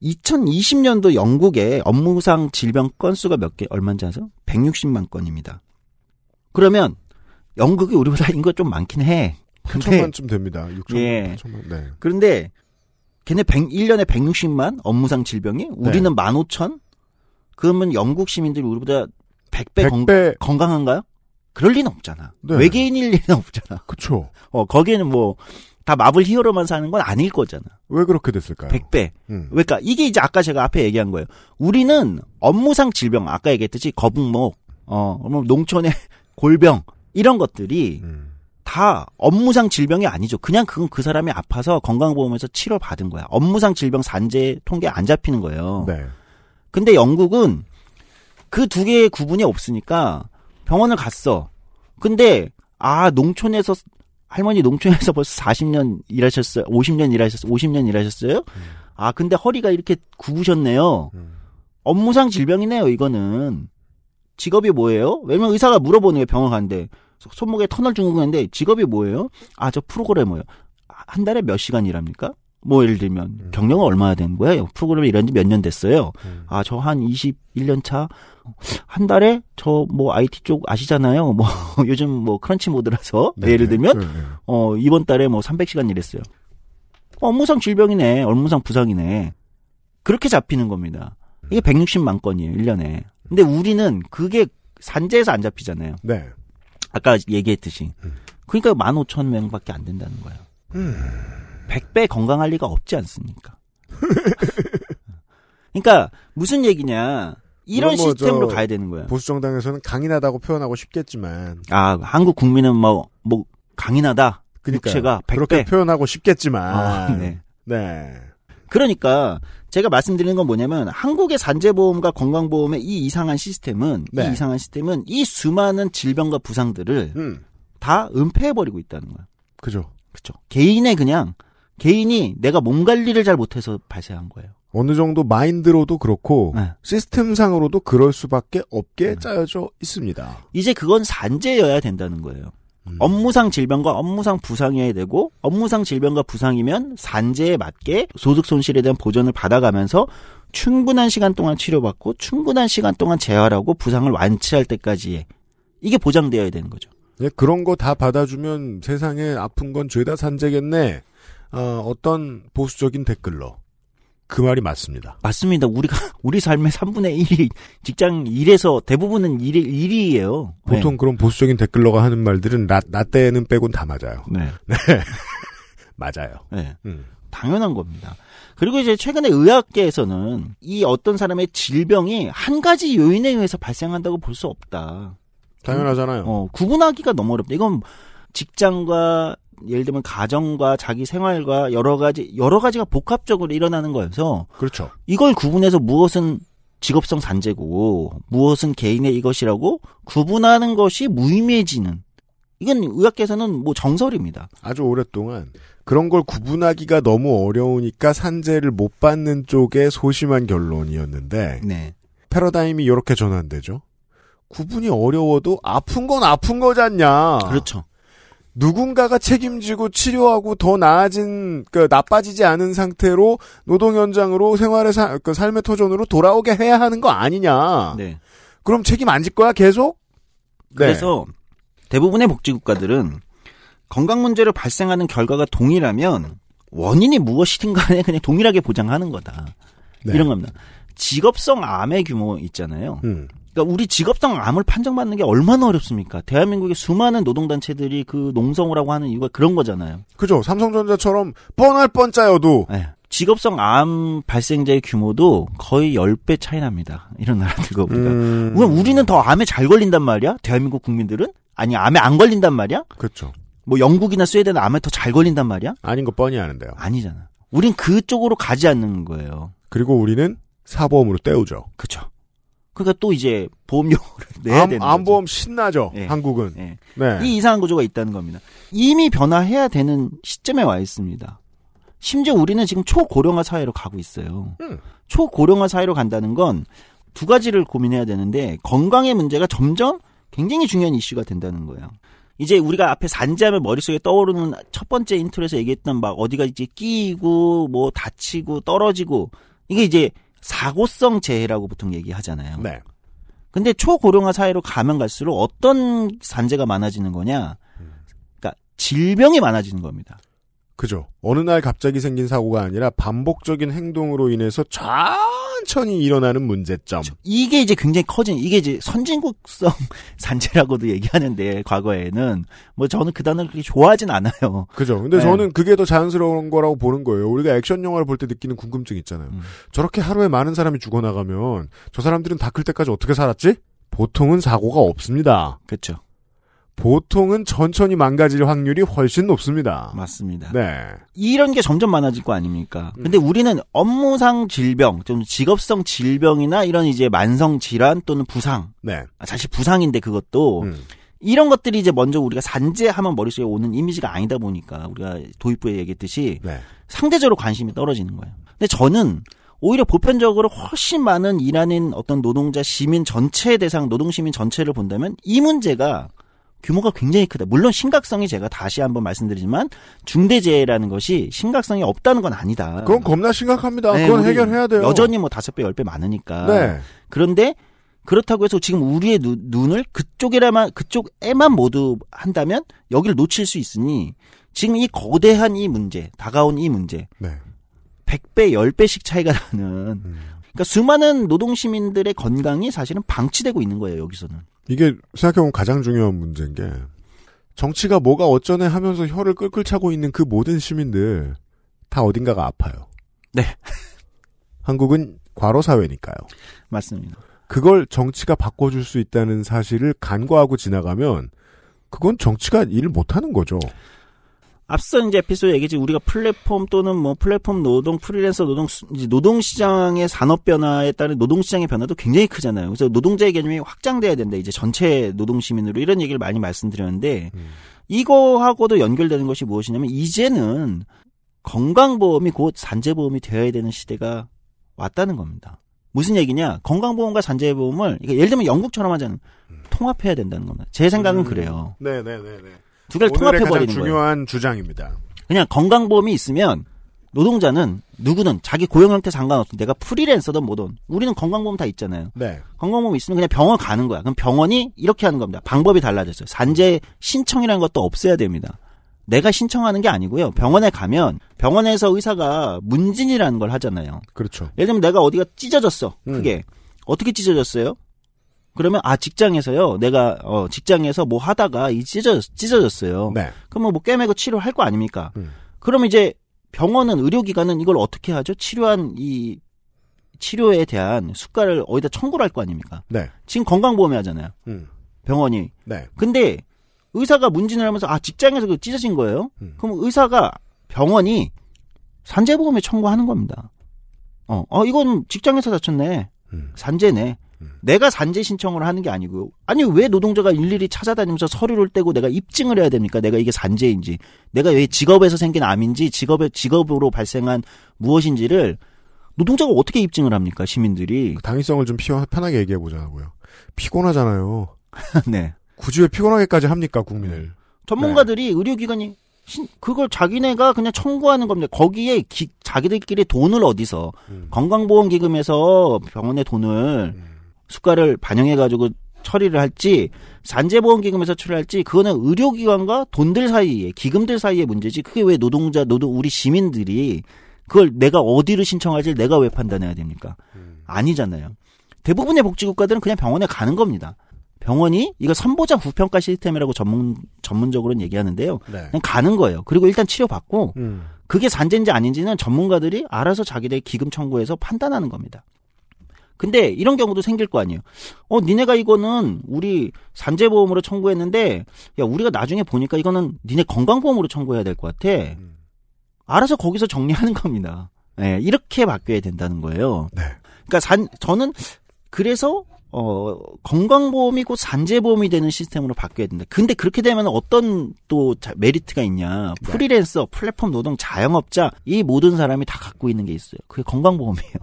네. 2020년도 영국의 업무상 질병 건수가 몇 개 얼마인지 아세요? 160만 건입니다. 그러면 영국이 우리보다 인거 좀 많긴 해. 근데, 8천만쯤
됩니다. 6천만. 예. 8천만. 네.
그런데 걔네 100, 1년에 160만 업무상 질병이 네. 우리는 네. 15,000? 그러면 영국 시민들이 우리보다 100배, 100배... 건, 강한가요 그럴 리는 없잖아. 네. 외계인일 리는 없잖아. 그쵸. *laughs* 어, 거기에는 뭐, 다 마블 히어로만 사는 건 아닐 거잖아. 왜 그렇게 됐을까요? 100배. 음. 그니까 이게 이제 아까 제가 앞에 얘기한 거예요. 우리는 업무상 질병, 아까 얘기했듯이 거북목, 어, 뭐 농촌의 *laughs* 골병, 이런 것들이 음. 다 업무상 질병이 아니죠. 그냥 그건 그 사람이 아파서 건강보험에서 치료 받은 거야. 업무상 질병 산재 통계 안 잡히는 거예요. 네. 근데 영국은 그 두 개의 구분이 없으니까 병원을 갔어. 근데 아 농촌에서 할머니 농촌에서 벌써 40년 일하셨어요. 50년 일하셨어요. 50년 일하셨어요. 음. 아 근데 허리가 이렇게 굽으셨네요. 음. 업무상 질병이네요. 이거는 직업이 뭐예요? 왜냐면 의사가 물어보는 게 병원 가는데 손목에 터널 준 건데 직업이 뭐예요? 아 저 프로그래머요. 한 달에 몇 시간 일합니까? 뭐 예를 들면 음. 경력은 얼마나 된 거예요? 프로그램 일한 지 몇 년 됐어요? 음. 아, 저 한 21년 차. 한 달에 저 뭐 IT 쪽 아시잖아요. 뭐 *laughs* 요즘 뭐 크런치 모드라서 네. 예를 들면 네. 네. 어, 이번 달에 뭐 300시간 일했어요. 업무상 질병이네. 업무상 부상이네. 그렇게 잡히는 겁니다. 이게 160만 건이에요, 1년에. 근데 우리는 그게 산재에서 안 잡히잖아요. 네. 아까 얘기했듯이. 음. 그러니까 만 오천 명밖에안 된다는 거예요. 음. 백배 건강할 리가 없지 않습니까? *laughs* 그러니까 무슨
얘기냐. 이런 뭐 시스템으로 가야 되는 거예요. 보수 정당에서는 강인하다고 표현하고 싶겠지만
아, 한국 국민은 뭐뭐 뭐 강인하다. 그러니까 그렇게
표현하고 싶겠지만. 아, *laughs*
네. 네. 그러니까 제가 말씀드리는 건 뭐냐면 한국의 산재보험과 건강보험의 이 이상한 시스템은 네. 이 이상한 시스템은 이 수많은 질병과 부상들을 음. 다 은폐해버리고 있다는 거야. 그죠. 그죠. 개인의 그냥
개인이 내가 몸 관리를 잘 못해서 발생한 거예요. 어느 정도 마인드로도 그렇고 네. 시스템상으로도 그럴 수밖에 없게 네. 짜여져 있습니다. 이제 그건 산재여야
된다는 거예요. 음. 업무상 질병과 업무상 부상이어야 되고 업무상 질병과 부상이면 산재에 맞게 소득 손실에 대한 보전을 받아가면서 충분한 시간 동안 치료받고 충분한 시간 동안 재활하고 부상을 완치할 때까지 이게 보장되어야
되는 거죠. 예, 그런 거 다 받아주면 세상에 아픈 건 죄다 산재겠네. 어, 어떤 보수적인 댓글로 그 말이 맞습니다. 맞습니다. 우리가 *laughs* 우리
삶의 3분의 1이 직장 일에서 대부분은 일, 일이에요. 보통 네. 그런
보수적인 댓글러가 하는 말들은 나, 나 때는 빼곤 다 맞아요. 네. 네. *laughs*
맞아요. 네. 음. 당연한 겁니다. 그리고 이제 최근에 의학계에서는 이 어떤 사람의 질병이 한 가지 요인에 의해서 발생한다고 볼 수 없다. 당연하잖아요. 어, 구분하기가 너무 어렵다. 이건 직장과 예를 들면 가정과 자기 생활과 여러 가지 여러 가지가 복합적으로 일어나는 거여서 그렇죠. 이걸 구분해서 무엇은 직업성 산재고 무엇은 개인의 이것이라고 구분하는 것이
무의미해지는 이건 의학계에서는 뭐 정설입니다. 아주 오랫동안 그런 걸 구분하기가 너무 어려우니까 산재를 못 받는 쪽에 소심한 결론이었는데 네. 패러다임이 이렇게 전환되죠. 구분이 어려워도 아픈 건 아픈 거잖냐. 그렇죠. 누군가가 책임지고 치료하고 더 나아진 그 나빠지지 않은 상태로 노동 현장으로 생활의 사, 그 삶의 터전으로 돌아오게 해야 하는 거 아니냐. 네. 그럼 책임 안 질 거야 계속? 네. 그래서
네. 대부분의 복지 국가들은 건강 문제로 발생하는 결과가 동일하면 원인이 무엇이든 간에 그냥 동일하게 보장하는 거다. 네. 이런 겁니다. 직업성 암의 규모 있잖아요. 음. 그러니까 우리 직업성 암을 판정받는 게 얼마나 어렵습니까? 대한민국의 수많은 노동단체들이 그 농성우라고 하는 이유가 그런 거잖아요. 그죠. 삼성전자처럼 뻔할 뻔짜여도 네. 예. 직업성 암 발생자의 규모도 거의 10배 차이 납니다. 이런 나라들과 우리가. 음... 우리는 더 암에 잘 걸린단 말이야? 대한민국 국민들은? 아니, 암에 안 걸린단 말이야? 그렇죠. 뭐 영국이나 스웨덴은 암에 더 잘 걸린단 말이야? 아닌 거 뻔히
아는데요. 아니잖아. 우린 그쪽으로 가지 않는 거예요. 그리고 우리는 사보험으로 때우죠. 그
그러니까 또 이제
보험료를 *laughs* 내야 암, 되는 거죠. 암보험 신나죠. 네. 한국은.
네. 네. 이 이상한 구조가 있다는 겁니다. 이미 변화해야 되는 시점에 와 있습니다. 심지어 우리는 지금 초고령화 사회로 가고 있어요. 음. 초고령화 사회로 간다는 건 두 가지를 고민해야 되는데 건강의 문제가 점점 굉장히 중요한 이슈가 된다는 거예요. 이제 우리가 앞에 산지하면 머릿속에 떠오르는 첫 번째 인트로에서 얘기했던 막 어디가 이제 끼이고 뭐 다치고 떨어지고 이게 이제 사고성 재해라고 보통 얘기하잖아요. 네. 근데 초고령화 사회로 가면 갈수록 어떤 산재가
많아지는 거냐? 그러니까 질병이 많아지는 겁니다. 그죠. 어느 날 갑자기 생긴 사고가 아니라 반복적인 행동으로 인해서 좌 천천히 일어나는 문제점. 그렇죠. 이게 이제 굉장히 커진 이게 이제 선진국성 산재라고도 *laughs* 얘기하는데
과거에는 뭐 저는 그 단어를 그렇게 좋아하진 않아요. 그죠.
근데 네. 저는 그게 더 자연스러운 거라고 보는 거예요. 우리가 액션 영화를 볼 때 느끼는 궁금증 있잖아요. 음. 저렇게 하루에 많은 사람이 죽어나가면 저 사람들은 다 클 때까지 어떻게 살았지? 보통은 사고가 없습니다. 그렇죠. 보통은 천천히 망가질 확률이 훨씬 높습니다. 맞습니다. 네. 이런
게 점점 많아질 거 아닙니까? 음. 근데 우리는 업무상 질병, 좀 직업성 질병이나 이런 이제 만성 질환 또는 부상. 네. 아, 사실 부상인데 그것도 음. 이런 것들이 이제 먼저 우리가 산재하면 머릿속에 오는 이미지가 아니다 보니까 우리가 도입부에 얘기했듯이 네. 상대적으로 관심이 떨어지는 거예요. 근데 저는 오히려 보편적으로 훨씬 많은 일하는 어떤 노동자 시민 전체 대상 노동 시민 전체를 본다면 이 문제가 규모가 굉장히 크다. 물론 심각성이 제가 다시 한번 말씀드리지만 중대재해라는 것이 심각성이 없다는 건 아니다. 그건
겁나 심각합니다. 네, 그건 해결해야 돼요. 여전히
뭐 다섯 배, 열 배 많으니까. 네. 그런데 그렇다고 해서 지금 우리의 누, 눈을 그쪽에만 그쪽에만 모두 한다면 여기를 놓칠 수 있으니 지금 이 거대한 이 문제, 다가온 이 문제. 네. 100배, 10배씩 차이가 나는 음. 그러니까 수많은 노동
시민들의 건강이 사실은 방치되고 있는 거예요, 여기서는. 이게 생각해보면 가장 중요한 문제인 게 정치가 뭐가 어쩌네 하면서 혀를 끌끌 차고 있는 그 모든 시민들 다 어딘가가 아파요. 네. *laughs* 한국은 과로 사회니까요. 맞습니다. 그걸 정치가 바꿔줄 수 있다는 사실을 간과하고 지나가면 그건 정치가 일을 못하는 거죠.
앞서 이제 에피소드 얘기지 우리가 플랫폼 또는 뭐 플랫폼 노동, 프리랜서 노동, 노동 시장의 산업 변화에 따른 노동 시장의 변화도 굉장히 크잖아요. 그래서 노동자의 개념이 확장돼야 된다. 이제 전체 노동 시민으로 이런 얘기를 많이 말씀드렸는데 음. 이거하고도 연결되는 것이 무엇이냐면 이제는 건강보험이 곧 산재보험이 되어야 되는 시대가 왔다는 겁니다. 무슨 얘기냐? 건강보험과 산재보험을 그러니까 예를 들면 영국처럼 하자는 음. 통합해야 된다는 겁니다. 제 생각은 음. 그래요.
네, 네, 네, 네. 두 개를 통합해 버리는 거예요. 중요한
주장입니다. 그냥 건강보험이 있으면 노동자는 누구는 자기 고용 형태 상관없이 내가 프리랜서든 뭐든 우리는 건강보험 다 있잖아요. 네. 건강보험 있으면 그냥 병원 가는 거야. 그럼 병원이 이렇게 하는 겁니다. 방법이 달라졌어요. 산재 신청이라는 것도 없애야 됩니다. 내가 신청하는 게 아니고요. 병원에 가면 병원에서 의사가 문진이라는 걸 하잖아요. 그렇죠. 예를 들면 내가 어디가 찢어졌어. 그게 음. 어떻게 찢어졌어요? 그러면 아 직장에서요 내가 어 직장에서 뭐 하다가 이 찢어졌, 찢어졌어요. 네. 그러면 뭐 꿰매고 뭐 치료할 거 아닙니까? 음. 그럼 이제 병원은 의료기관은 이걸 어떻게 하죠? 치료한 이 치료에 대한 숫가를 어디다 청구를 할 거 아닙니까? 네. 지금 건강보험에 하잖아요. 음. 병원이. 네. 근데 의사가 문진을 하면서 아 직장에서 그 찢어진 거예요. 음. 그럼 의사가 병원이 산재보험에 청구하는 겁니다. 어, 어 이건 직장에서 다쳤네. 음. 산재네. 내가 산재 신청을 하는 게 아니고요. 아니 왜 노동자가 일일이 찾아다니면서 서류를 떼고 내가 입증을 해야 됩니까? 내가 이게 산재인지, 내가 왜 직업에서 생긴 암인지, 직업의 직업으로 발생한 무엇인지를 노동자가 어떻게 입증을 합니까? 시민들이 그 당위성을
좀 피워, 편하게 얘기해 보자고요. 피곤하잖아요. *laughs* 네. 굳이 왜 피곤하게까지 합니까 국민을? 음.
전문가들이 네. 의료기관이 그걸 자기네가 그냥 청구하는 겁니다. 거기에 기, 자기들끼리 돈을 어디서 음. 건강보험기금에서 병원에 돈을 음. 수가를 반영해 가지고 처리를 할지 산재보험기금에서 처리할지 그거는 의료기관과 돈들 사이에 기금들 사이의 문제지 그게 왜 노동자 노동 우리 시민들이 그걸 내가 어디를 신청할지 내가 왜 판단해야 됩니까? 음. 아니잖아요. 대부분의 복지국가들은 그냥 병원에 가는 겁니다. 병원이 이거 선보자 후평가 시스템이라고 전문 전문적으로는 얘기하는데요. 네. 그냥 가는 거예요. 그리고 일단 치료 받고 음. 그게 산재인지 아닌지는 전문가들이 알아서 자기들 기금 청구해서 판단하는 겁니다. 근데 이런 경우도 생길 거 아니에요. 어, 니네가 이거는 우리 산재보험으로 청구했는데, 야, 우리가 나중에 보니까 이거는 니네 건강보험으로 청구해야 될 것 같아. 음. 알아서 거기서 정리하는 겁니다. 예, 네, 이렇게 바뀌어야 된다는 거예요. 네. 그러니까 산, 저는 그래서 어, 건강보험이 고 산재보험이 되는 시스템으로 바뀌어야 된다. 근데 그렇게 되면 어떤 또 자, 메리트가 있냐. 네. 프리랜서, 플랫폼 노동, 자영업자, 이 모든 사람이 다 갖고 있는 게 있어요. 그게 건강보험이에요.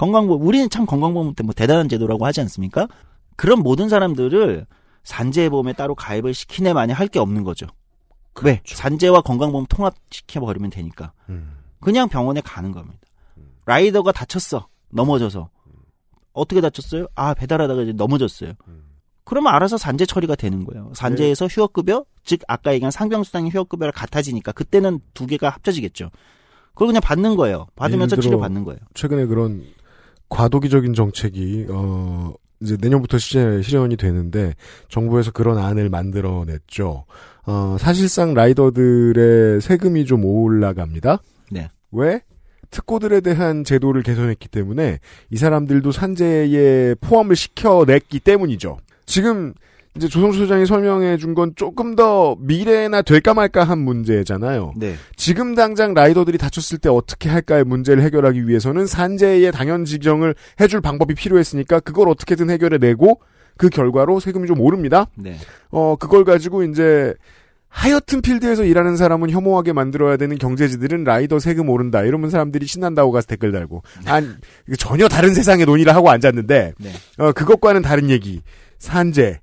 건강보험 우리는 참 건강보험 때뭐 대단한 제도라고 하지 않습니까? 그런 모든 사람들을 산재보험에 따로 가입을 시키네많이할 게 없는 거죠. 그렇죠. 왜? 산재와 건강보험 통합시켜 버리면 되니까. 음. 그냥 병원에 가는 겁니다. 라이더가 다쳤어. 넘어져서. 어떻게 다쳤어요? 아, 배달하다가 이제 넘어졌어요. 음. 그러면 알아서 산재 처리가 되는 거예요. 산재에서 네. 휴업급여, 즉 아까 얘기한 상병수당의 휴업급여랑 같아지니까 그때는 두 개가 합쳐지겠죠. 그걸 그냥 받는 거예요. 받으면서 치료 받는 거예요.
최근에 그런 과도기적인 정책이 어 이제 내년부터 실현, 이 되는데 정부에서 그런 안을 만들어냈죠. 어, 사실상 라이더들의 세금이 좀 올라갑니다. 네. 왜? 특고들에 대한 제도를 개선했기 때문에 이 사람들도 산재에 포함을 시켜냈기 때문이죠. 지금 이제 조성수 소장이 설명해 준 건 조금 더 미래나 될까 말까 한 문제잖아요. 네. 지금 당장 라이더들이 다쳤을 때 어떻게 할까의 문제를 해결하기 위해서는 산재의 당연 지정을 해줄 방법이 필요했으니까 그걸 어떻게든 해결해 내고 그 결과로 세금이 좀 오릅니다. 네. 어, 그걸 가지고 이제 하여튼 필드에서 일하는 사람은 혐오하게 만들어야 되는 경제지들은 라이더 세금 오른다 이러면 사람들이 신난다고 가서 댓글 달고 안 네. 전혀 다른 세상의 논의를 하고 앉았는데 네. 어, 그것과는 다른 얘기 산재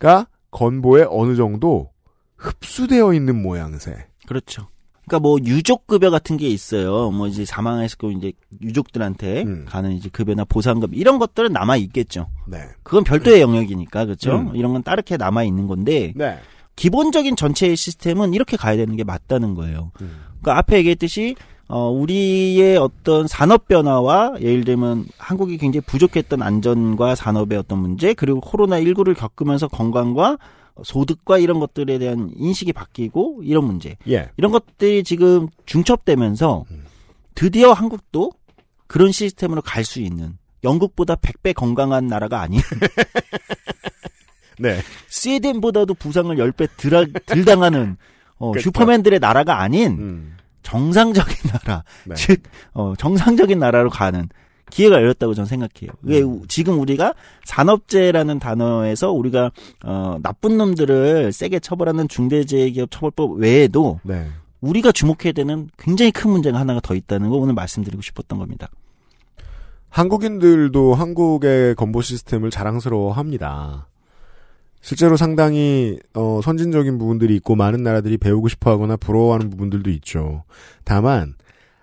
가 그러니까 건보에 어느 정도 흡수되어 있는 모양새. 그렇죠. 그러니까 뭐 유족 급여 같은
게 있어요. 뭐 이제 사망했을 경우 이제 유족들한테 음. 가는 이제 급여나 보상금 이런 것들은 남아 있겠죠. 네. 그건 별도의 네. 영역이니까 그렇죠. 음. 이런 건 따르게 남아 있는 건데 네. 기본적인 전체의 시스템은 이렇게 가야 되는 게 맞다는 거예요. 음. 그러니까 앞에 얘기했듯이 어, 우리의 어떤 산업 변화와 예를 들면 한국이 굉장히 부족했던 안전과 산업의 어떤 문제 그리고 코로나19를 겪으면서 건강과 소득과 이런 것들에 대한 인식이 바뀌고 이런 문제 예. 이런 것들이 지금 중첩되면서 드디어 한국도 그런 시스템으로 갈 수 있는 영국보다 100배 건강한 나라가 아닌 *laughs* 네. 스웨덴보다도 부상을 10배 덜, 덜 당하는 어, 슈퍼맨들의 나라가 아닌 음. 정상적인 *laughs* 나라, 네. 즉 어, 정상적인 나라로 가는 기회가 열렸다고 저는 생각해요. 왜 음. 지금 우리가 산업재라는 단어에서 우리가 어, 나쁜 놈들을 세게 처벌하는 중대재해기업 처벌법 외에도 네. 우리가 주목해야 되는 굉장히 큰
문제가 하나가 더 있다는 거 오늘 말씀드리고 싶었던 겁니다. 한국인들도 한국의 건보 시스템을 자랑스러워합니다. 실제로 상당히 어, 선진적인 부분들이 있고 많은 나라들이 배우고 싶어하거나 부러워하는 부분들도 있죠. 다만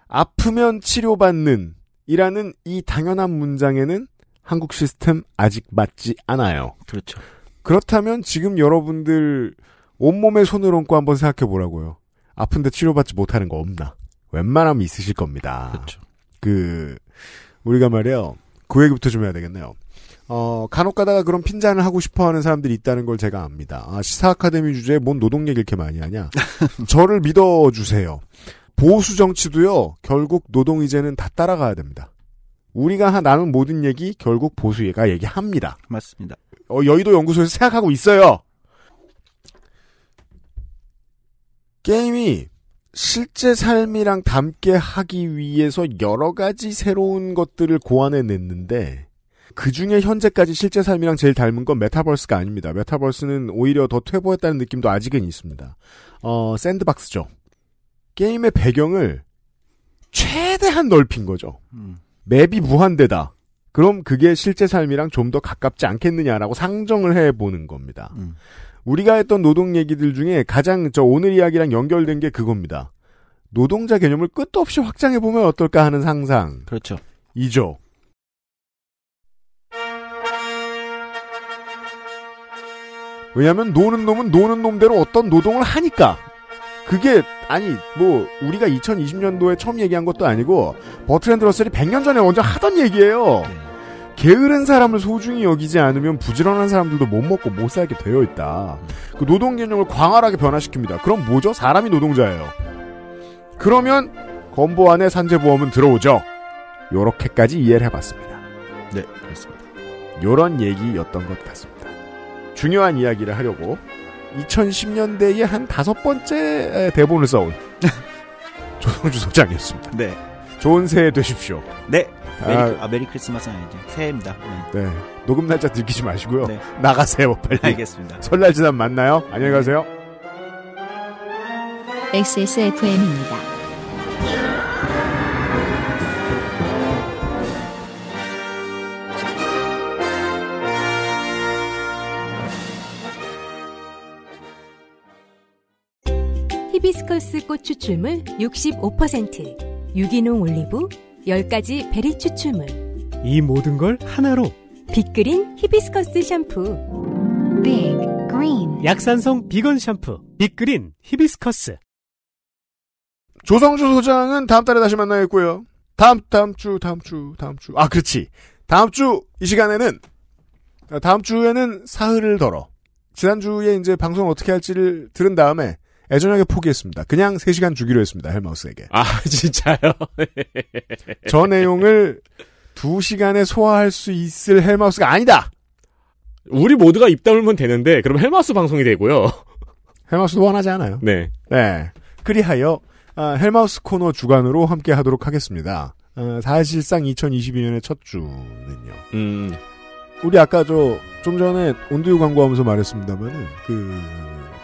아프면 치료받는 이라는 이 당연한 문장에는 한국 시스템 아직 맞지 않아요. 그렇죠. 그렇다면 지금 여러분들 온몸에 손을 얹고 한번 생각해 보라고요. 아픈데 치료받지 못하는 거 없나? 웬만하면 있으실 겁니다. 그렇죠. 그 우리가 말이에요. 그 얘기부터 좀 해야 되겠네요. 어, 간혹 가다가 그런 핀잔을 하고 싶어 하는 사람들이 있다는 걸 제가 압니다. 아, 시사 아카데미 주제에 뭔 노동 얘기 를 이렇게 많이 하냐. *laughs* 저를 믿어주세요. 보수 정치도요, 결국 노동 이제는 다 따라가야 됩니다. 우리가 나눈 모든 얘기, 결국 보수가 얘기합니다. 맞습니다. 어, 여의도 연구소에서 생각하고 있어요. 게임이 실제 삶이랑 닮게 하기 위해서 여러 가지 새로운 것들을 고안해 냈는데, 그 중에 현재까지 실제 삶이랑 제일 닮은 건 메타버스가 아닙니다. 메타버스는 오히려 더 퇴보했다는 느낌도 아직은 있습니다. 어, 샌드박스죠. 게임의 배경을 최대한 넓힌 거죠. 음. 맵이 무한대다. 그럼 그게 실제 삶이랑 좀 더 가깝지 않겠느냐라고 상정을 해보는 겁니다. 음. 우리가 했던 노동 얘기들 중에 가장 저 오늘 이야기랑 연결된 게 그겁니다. 노동자 개념을 끝도 없이 확장해보면 어떨까 하는 상상. 그렇죠. 이죠. 왜냐하면 노는 놈은 노는 놈대로 어떤 노동을 하니까 그게 아니 뭐 우리가 2020년도에 처음 얘기한 것도 아니고 버트랜드 러셀이 100년 전에 먼저 하던 얘기예요. 네. 게으른 사람을 소중히 여기지 않으면 부지런한 사람들도 못 먹고 못 살게 되어 있다. 그 노동 개념을 광활하게 변화시킵니다. 그럼 뭐죠? 사람이 노동자예요. 그러면 건보 안에 산재보험은 들어오죠. 요렇게까지 이해를 해봤습니다. 네, 그렇습니다. 요런 얘기였던 것 같습니다. 중요한 이야기를 하려고 2010년대에 한 다섯 번째 대본을 써온 *laughs* 조성주 소장이었습니다. 네. 좋은 새해 되십시오. 네. 아, 메리, 아,
아 메리 크리스마스 아니죠. 새해입니다.
네. 네. 녹음 날짜 들키지 마시고요. 네. 나가세요, 빨리. 알겠습니다. 설날 지나면 만나요. 안녕히
가세요. XSFM입니다. 네. 히비스커스 꽃 추출물 65%, 유기농 올리브, 10가지 베리 추출물. 이 모든 걸 하나로 빅그린 히비스커스 샴푸. 빅 그린. 약산성 비건 샴푸. 빅그린 히비스커스. 조성주 소장은
다음 달에 다시 만나겠고요. 다음 다음 주 다음 주 다음 주. 아, 그렇지. 다음 주 이 시간에는 아, 다음 주에는 사흘을 덜어. 지난주에 이제 방송 어떻게 할지를 들은 다음에 애저녁에 포기했습니다. 그냥 3시간 주기로 했습니다. 헬마우스에게. 아, *laughs* 진짜요?
*laughs* 저
내용을 2시간에 소화할 수 있을 헬마우스가 아니다! 우리 모두가 입 다물면 되는데, 그럼 헬마우스 방송이 되고요. *laughs* 헬마우스도 원하지 않아요. 네. 네. 그리하여, 아, 헬마우스 코너 주간으로 함께 하도록 하겠습니다. 아, 사실상 2022년의 첫 주는요. 음. 우리 아까 저, 좀 전에 온두유 광고하면서 말했습니다만은, 그,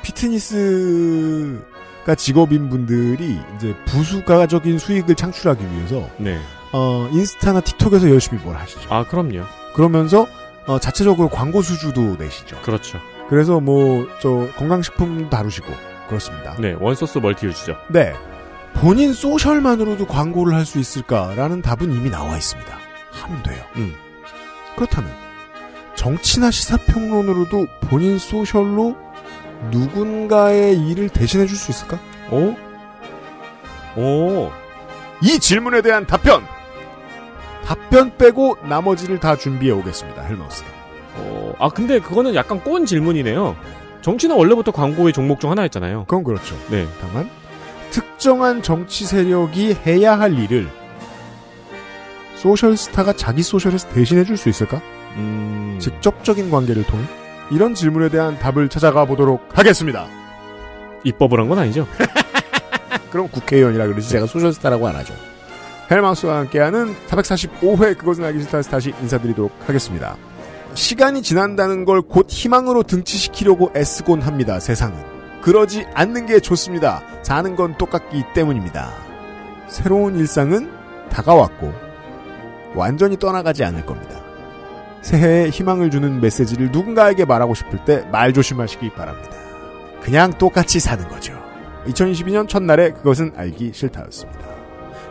피트니스가 직업인 분들이 이제 부수가적인 수익을 창출하기 위해서 네. 어, 인스타나 틱톡에서 열심히 뭘 하시죠. 아, 그럼요. 그러면서 어, 자체적으로 광고 수주도 내시죠. 그렇죠. 그래서 뭐 저 건강식품 다루시고 그렇습니다.
네, 원소스 멀티 유지죠
네. 본인 소셜만으로도 광고를 할 수 있을까라는 답은 이미 나와 있습니다. 하면 돼요. 음. 그렇다면 정치나 시사평론으로도 본인 소셜로 누군가의 일을 대신해 줄 수 있을까? 어? 오. 어. 이 질문에 대한 답변. 답변 빼고 나머지를 다 준비해
오겠습니다. 헬머스. 어, 아 근데 그거는 약간 꼰 질문이네요. 정치는 원래부터 광고의 종목 중 하나였잖아요. 그건 그렇죠. 네. 다만 특정한 정치 세력이
해야 할 일을 소셜스타가 자기 소셜에서 대신해 줄 수 있을까? 음... 직접적인 관계를 통해? 이런 질문에 대한 답을 찾아가 보도록 하겠습니다. 입법을 한 건 아니죠? *laughs* 그럼 국회의원이라 그러지 제가 소셜스타라고 안 하죠. 헬마우스와 함께하는 445회 그것은 알기 싫다 에서 다시 인사드리도록 하겠습니다. 시간이 지난다는 걸 곧 희망으로 등치시키려고 애쓰곤 합니다. 세상은. 그러지 않는 게 좋습니다. 사는 건 똑같기 때문입니다. 새로운 일상은 다가왔고 완전히 떠나가지 않을 겁니다. 새해에 희망을 주는 메시지를 누군가에게 말하고 싶을 때 말 조심하시기 바랍니다. 그냥 똑같이 사는 거죠. 2022년 첫날에 그것은 알기 싫다였습니다.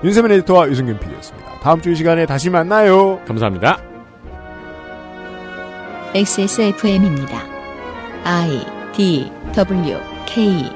윤세민 에디터와 유승균 PD였습니다. 다음 주이 시간에 다시 만나요. 감사합니다.
XSFM입니다. I D W K